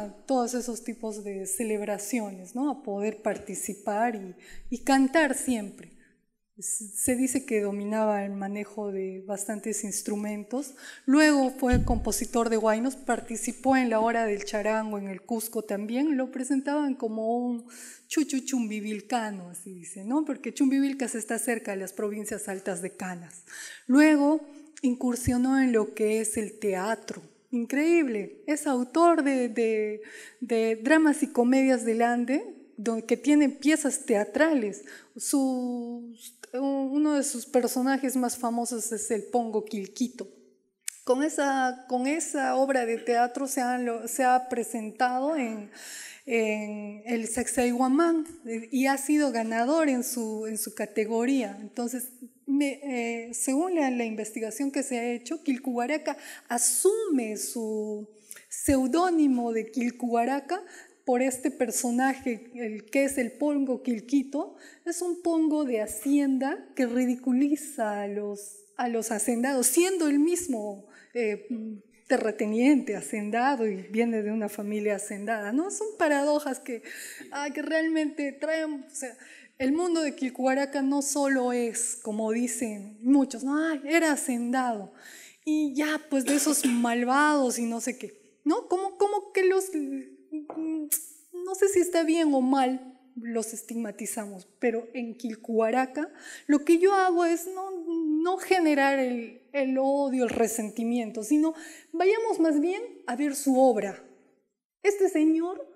gustaba todos esos tipos de celebraciones, ¿no? a poder participar y cantar siempre se dice que dominaba el manejo de bastantes instrumentos. Luego fue compositor de guainos, participó en la hora del charango en el Cusco también. Lo presentaban como un chuchu así dice, ¿no? Porque Chumbivilcas está cerca de las provincias altas de Canas. Luego incursionó en lo que es el teatro. Increíble, es autor de, de dramas y comedias del Ande, que tienen piezas teatrales uno de sus personajes más famosos es el Pongo Quilquito. Con esa, obra de teatro se, ha presentado en, en el Sacsayhuamán y ha sido ganador en su, categoría. Entonces, eh, según la, investigación que se ha hecho, Quilcuaraca asume su seudónimo de Quilcuaraca por este personaje, el que es el pongo quilquito, es un pongo de hacienda que ridiculiza a los, a los hacendados, siendo el mismo eh, terrateniente, hacendado y viene de una familia hacendada, ¿no? Son paradojas que, ah, que realmente traen... el mundo de Quilcuaraca no solo es, como dicen muchos, no, era hacendado y ya, pues de esos malvados y no sé qué, ¿no? cómo que los Mm, no sé si está bien o mal, los estigmatizamos, pero en Quilcuaraca lo que yo hago es no, no generar el, odio, el resentimiento, sino vayamos más bien a ver su obra. Este señor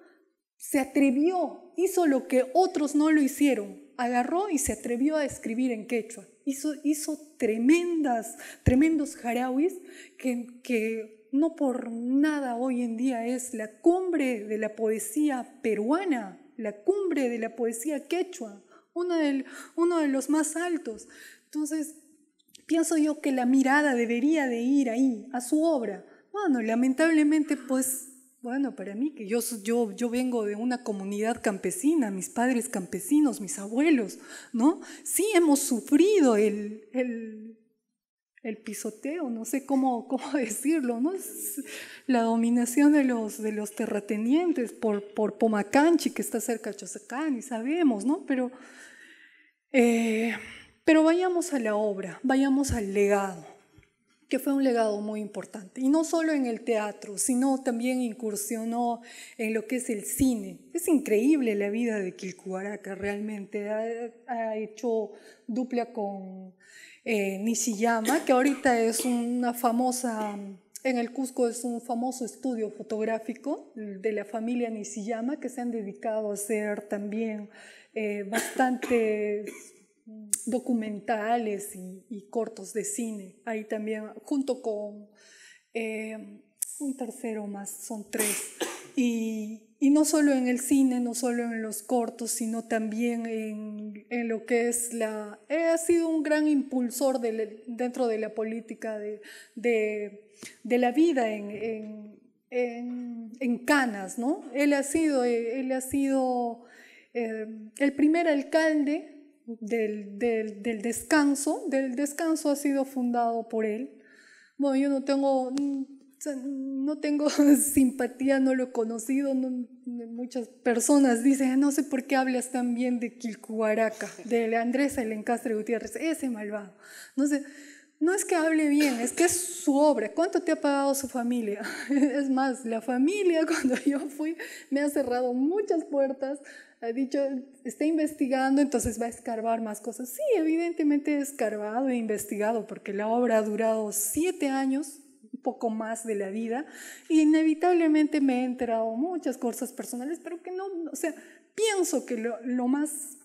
se atrevió, hizo lo que otros no lo hicieron, agarró y se atrevió a escribir en quechua. Hizo, hizo tremendas, tremendos jarawis que, que no por nada hoy en día es la cumbre de la poesía peruana, la cumbre de la poesía quechua, uno, uno de los más altos. Entonces, pienso yo que la mirada debería de ir ahí, a su obra. Bueno, lamentablemente, pues, bueno, para mí, que yo, yo, yo vengo de una comunidad campesina, mis padres campesinos, mis abuelos, ¿no? Sí hemos sufrido el, el el pisoteo, no sé cómo, cómo decirlo, ¿no? la dominación de los, de los terratenientes por, por Pomacanchi, que está cerca de Chosacán, y sabemos, ¿no? Pero, eh, pero vayamos a la obra, vayamos al legado, que fue un legado muy importante. Y no solo en el teatro, sino también incursionó en lo que es el cine. Es increíble la vida de que realmente. ha hecho dupla con eh, Nishiyama, que ahorita es una famosa, en el Cusco es un famoso estudio fotográfico de la familia Nishiyama, que se han dedicado a hacer también eh, bastantes documentales y, cortos de cine. Ahí también, junto con eh, un tercero más, son tres. Y y no solo en el cine, no solo en los cortos, sino también en, en lo que es la... Eh, ha sido un gran impulsor dentro de la política de, de, la vida en, en, en, Canas, ¿no? Él ha sido, él ha sido eh, el primer alcalde del, del, del, descanso. Del descanso ha sido fundado por él. Bueno, yo no tengo no tengo simpatía, no lo he conocido. muchas personas dicen, ah, no sé por qué hablas tan bien de Quilcuaraca, de Andrés el Gutiérrez, ese malvado. No sé, no es que hable bien, es que es su obra. ¿Cuánto te ha pagado su familia? Es más, la familia cuando yo fui me ha cerrado muchas puertas, ha dicho, está investigando, entonces va a escarbar más cosas. Sí, evidentemente he escarbado e investigado porque la obra ha durado siete años poco más de la vida y inevitablemente me he enterado muchas cosas personales, pero que no, o sea, pienso que lo, más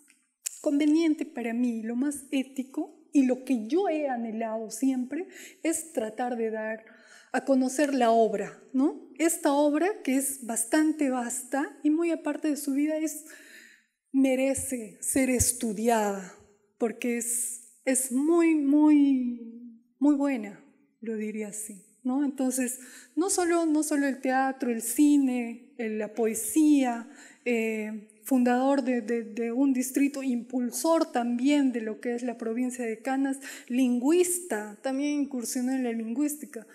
conveniente para mí, lo más ético y lo que yo he anhelado siempre es tratar de dar a conocer la obra, ¿no? Esta obra que es bastante vasta y muy aparte de su vida es merece ser estudiada porque es, es muy, muy, muy buena, lo diría así. Entonces, no solo, no solo el teatro, el cine, la poesía, eh, fundador de, un distrito, impulsor también de lo que es la provincia de Canas, lingüista, también incursionó en la lingüística,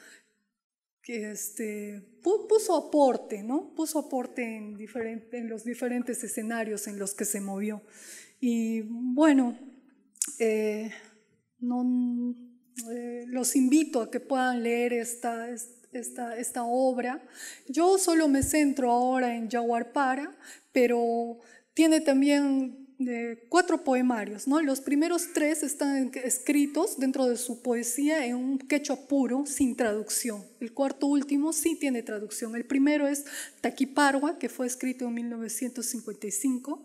que este, puso aporte, ¿no? Puso aporte en, diferente, en los diferentes escenarios en los que se movió. Y bueno, eh, no eh, los invito a que puedan leer esta, obra. Yo solo me centro ahora en Yaguarpara, pero tiene también eh, cuatro poemarios. ¿no? Los primeros tres están escritos dentro de su poesía en un quechua puro sin traducción. El cuarto último sí tiene traducción. El primero es Taquiparwa, que fue escrito en 1955,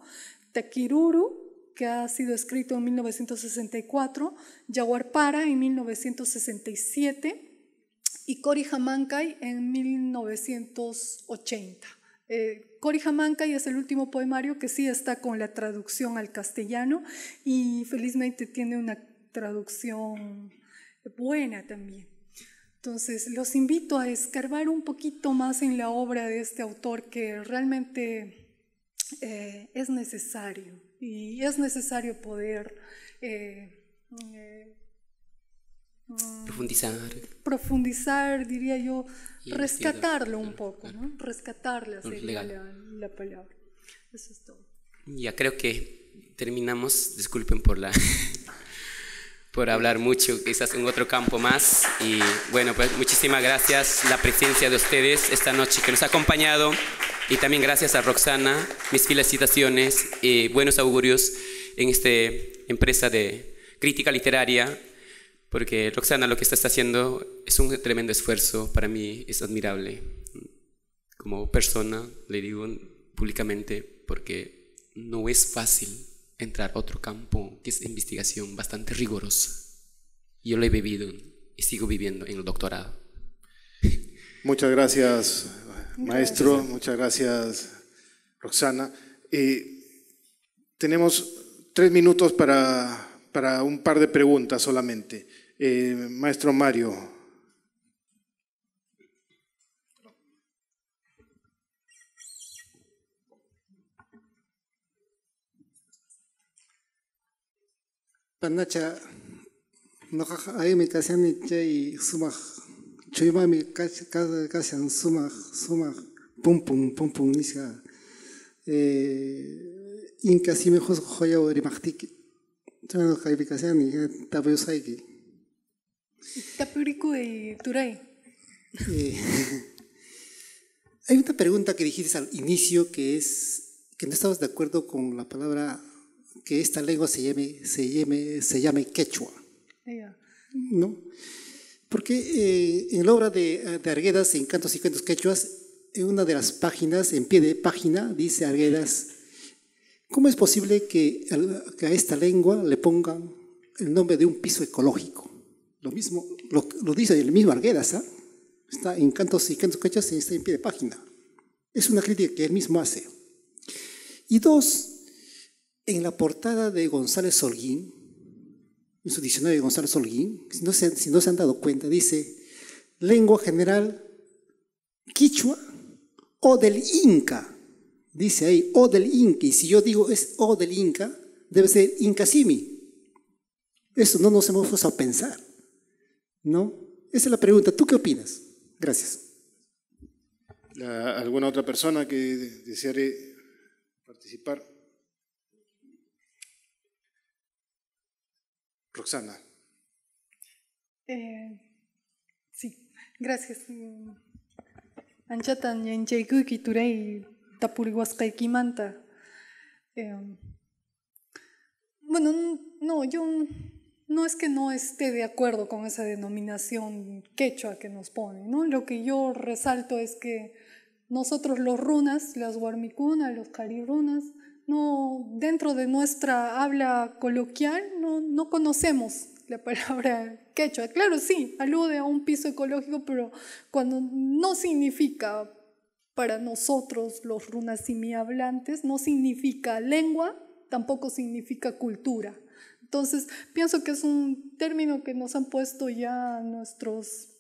Taquiruru, que ha sido escrito en 1964, Jaguar Para en 1967 y Cori Hamancay en 1980. Cori eh, Cory es el último poemario que sí está con la traducción al castellano y felizmente tiene una traducción buena también. Entonces, los invito a escarbar un poquito más en la obra de este autor que realmente eh, es necesario y es necesario poder eh, eh, mm, profundizar. Profundizar, diría yo, rescatarlo un poco, ¿no? rescatarla sería la, la, palabra. Eso es todo. Ya creo que terminamos, disculpen por la... por hablar mucho, quizás en otro campo más. Y bueno, pues muchísimas gracias la presencia de ustedes esta noche que nos ha acompañado. Y también gracias a Roxana, mis felicitaciones y buenos augurios en esta empresa de crítica literaria, porque Roxana lo que está haciendo es un tremendo esfuerzo, para mí es admirable. Como persona, le digo públicamente, porque no es fácil entrar a otro campo que es investigación bastante rigurosa. Yo lo he vivido y sigo viviendo en el doctorado. Muchas gracias, maestro. Muchas gracias, Roxana. tenemos tres minutos para, un par de preguntas solamente. Eh, maestro Mario. no hay imitación y chuimami casi casa casa en suma suma pum pum pum pum ni eh, inca si mejor joya o rimachtik tengo la calificación y tapio saiki tapurico y turai eh, hay una pregunta que dijiste al inicio que es que no estabas de acuerdo con la palabra que esta lengua se llame se llame se llame quechua no porque eh, en la obra eh, de, Arguedas, en Cantos y Cantos Quechuas, en una de las páginas, en pie de página, dice Arguedas, ¿cómo es posible que, a esta lengua le pongan el nombre de un piso ecológico? Lo mismo, lo, dice el mismo Arguedas, ¿eh? está en Cantos y Cantos Quechuas, está en pie de página. Es una crítica que él mismo hace. Y dos, en la portada de González Holguín, en su diccionario de Gonzalo Solguín, si no, se, han dado cuenta, dice lengua general quichua o del Inca. Dice ahí, o del Inca. Y si yo digo es o del Inca, debe ser incasimi, Eso no nos hemos puesto a pensar. ¿No? Esa es la pregunta. ¿Tú qué opinas? Gracias. ¿Alguna otra persona que desee participar? Roxana. Eh, sí, gracias. Anchatan Kiturey, Tapuriguasca y Kimanta. Eh, bueno, no, yo no es que no esté de acuerdo con esa denominación quechua que nos pone, ¿no? Lo que yo resalto es que nosotros los runas, las guarmicunas, los carirunas, no, dentro de nuestra habla coloquial no, no conocemos la palabra quechua. Claro, sí, alude a un piso ecológico, pero cuando no significa para nosotros los hablantes, no significa lengua, tampoco significa cultura. Entonces, pienso que es un término que nos han puesto ya nuestros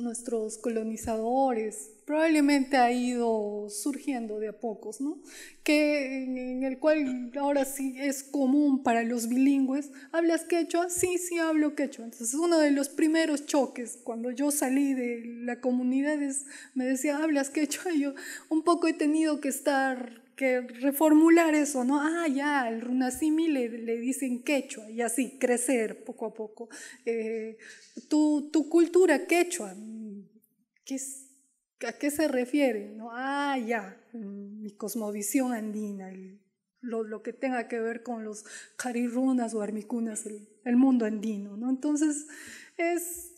nuestros colonizadores, probablemente ha ido surgiendo de a pocos, ¿no? Que en el cual ahora sí es común para los bilingües, ¿hablas quechua? Sí, sí hablo quechua. Entonces, uno de los primeros choques cuando yo salí de la comunidad es, me decía, ¿hablas quechua? yo un poco he tenido que estar que reformular eso, ¿no? Ah, ya, el runasimi le, dicen quechua y así, crecer poco a poco. Eh, tu, tu, cultura quechua, mm, ¿qué es? ¿A qué se refiere? ¿No? Ah, ya, mm, mi cosmovisión andina, lo, que tenga que ver con los carirunas o armicunas, el, el mundo andino. ¿no? Entonces,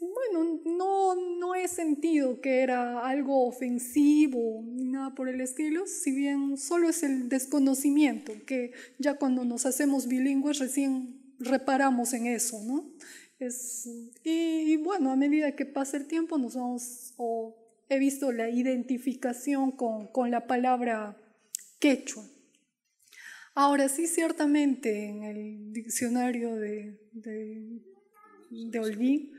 bueno, no, no he sentido que era algo ofensivo ni nada por el estilo, si bien solo es el desconocimiento, que ya cuando nos hacemos bilingües recién reparamos en eso, ¿no? y, bueno, a medida que pasa el tiempo nos vamos, he visto la identificación con, la palabra quechua. Ahora sí, ciertamente en el diccionario de de Holguín.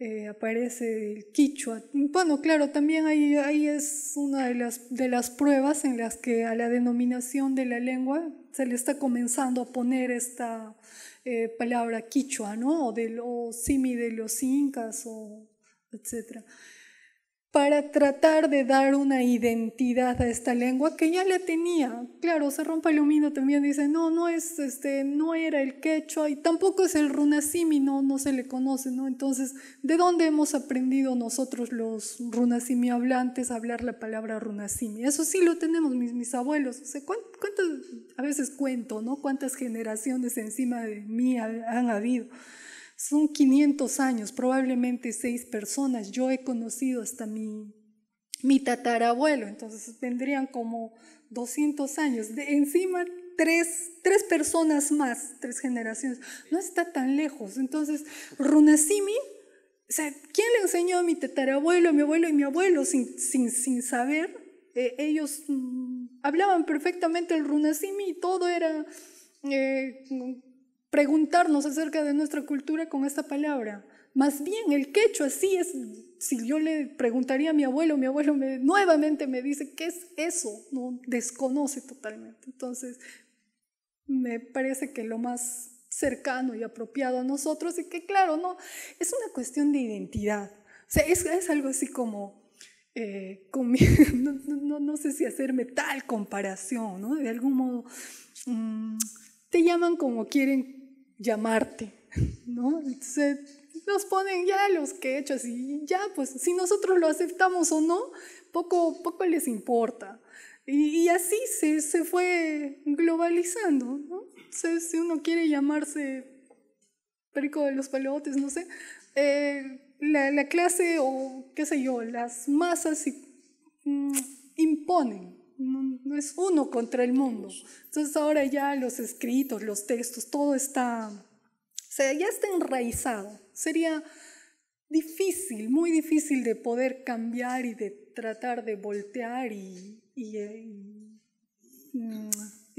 Eh, aparece el quichua. Bueno, claro, también ahí, es una de las, de las pruebas en las que a la denominación de la lengua se le está comenzando a poner esta eh, palabra quichua, ¿no? O, de, simi de los incas, o etcétera para tratar de dar una identidad a esta lengua que ya la tenía. Claro, se el Palomino también dice, no, no es, este, no era el quechua y tampoco es el runasimi, no, no se le conoce, ¿no? Entonces, ¿de dónde hemos aprendido nosotros los runasimi hablantes a hablar la palabra runasimi? Eso sí lo tenemos mis, mis abuelos. O a veces cuento, ¿no? Cuántas generaciones encima de mí han habido. Son 500 años, probablemente seis personas. Yo he conocido hasta mi, mi tatarabuelo, entonces vendrían como 200 años. De encima, tres, tres personas más, tres generaciones. No está tan lejos. Entonces, Runasimi, ¿quién le enseñó a mi tatarabuelo, a mi abuelo y mi abuelo sin, sin, sin saber? Eh, ellos mm, hablaban perfectamente el runasimi y todo era eh, preguntarnos acerca de nuestra cultura con esta palabra. Más bien, el quechua sí es, si yo le preguntaría a mi abuelo, mi abuelo nuevamente me dice, ¿qué es eso? No, desconoce totalmente. Entonces, me parece que lo más cercano y apropiado a nosotros y que claro, no, es una cuestión de identidad. O sea, es, algo así como, eh, no, sé si hacerme tal comparación, ¿no? De algún modo, mm, te llaman como quieren llamarte, ¿no? Entonces nos ponen ya los quechas y ya, pues si nosotros lo aceptamos o no, poco, poco les importa. Y, así se, fue globalizando, ¿no? si uno quiere llamarse perico de los palotes, no sé, eh, la, la, clase o qué sé yo, las masas mm, imponen no, es uno contra el mundo. Entonces ahora ya los escritos, los textos, todo está, se ya está enraizado. Sería difícil, muy difícil de poder cambiar y de tratar de voltear y, y, eh, mm,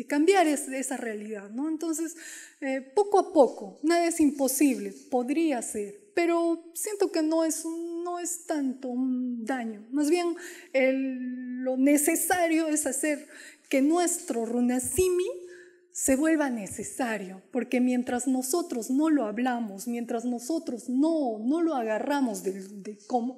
cambiar esa realidad, ¿no? Entonces, eh, poco a poco, nada es imposible, podría ser, pero siento que no es, no es tanto un daño, más bien el lo necesario es hacer que nuestro runasimi se vuelva necesario, porque mientras nosotros no lo hablamos, mientras nosotros no, no lo agarramos,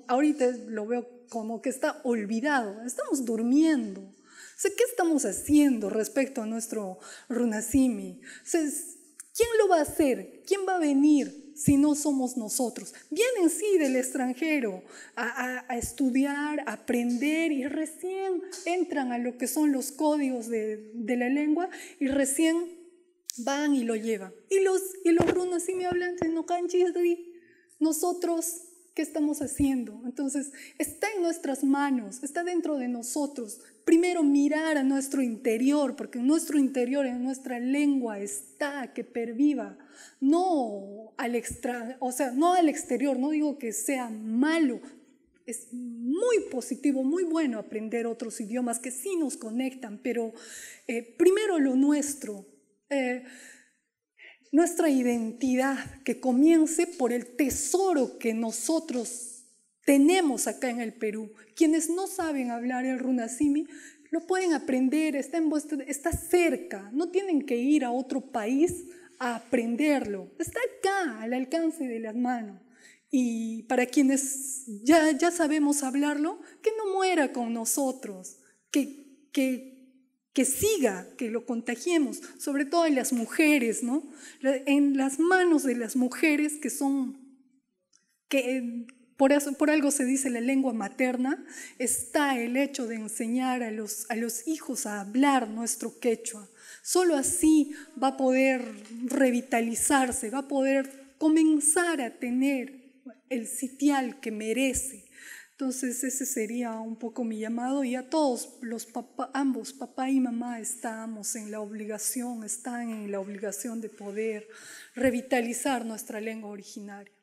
ahorita lo veo como que está olvidado, estamos durmiendo. O ¿qué estamos haciendo respecto a nuestro runasimi? ¿Quién lo va a hacer? ¿Quién va a venir? si no somos nosotros? Vienen sí del extranjero a, estudiar, a aprender y recién entran a lo que son los códigos de, la lengua y recién van y lo llevan. Y los, y los sí me hablan, no canchis, nosotros ¿Qué estamos haciendo? Entonces, está en nuestras manos, está dentro de nosotros. Primero mirar a nuestro interior, porque nuestro interior, en nuestra lengua está que perviva. No al o sea, no al exterior, no digo que sea malo, es muy positivo, muy bueno aprender otros idiomas que sí nos conectan, pero eh, primero lo nuestro. Eh, nuestra identidad, que comience por el tesoro que nosotros tenemos acá en el Perú. Quienes no saben hablar el runasimi, lo pueden aprender, está, en está cerca, no tienen que ir a otro país a aprenderlo, está acá, al alcance de las manos. Y para quienes ya, ya sabemos hablarlo, que no muera con nosotros, que, que que siga, que lo contagiemos, sobre todo en las mujeres, ¿no? En las manos de las mujeres que son, que eh, por, algo se dice la lengua materna, está el hecho de enseñar a los, a los hijos a hablar nuestro quechua. Solo así va a poder revitalizarse, va a poder comenzar a tener el sitial que merece entonces ese sería un poco mi llamado y a todos los papás, ambos, papá y mamá, estamos en la obligación, están en la obligación de poder revitalizar nuestra lengua originaria.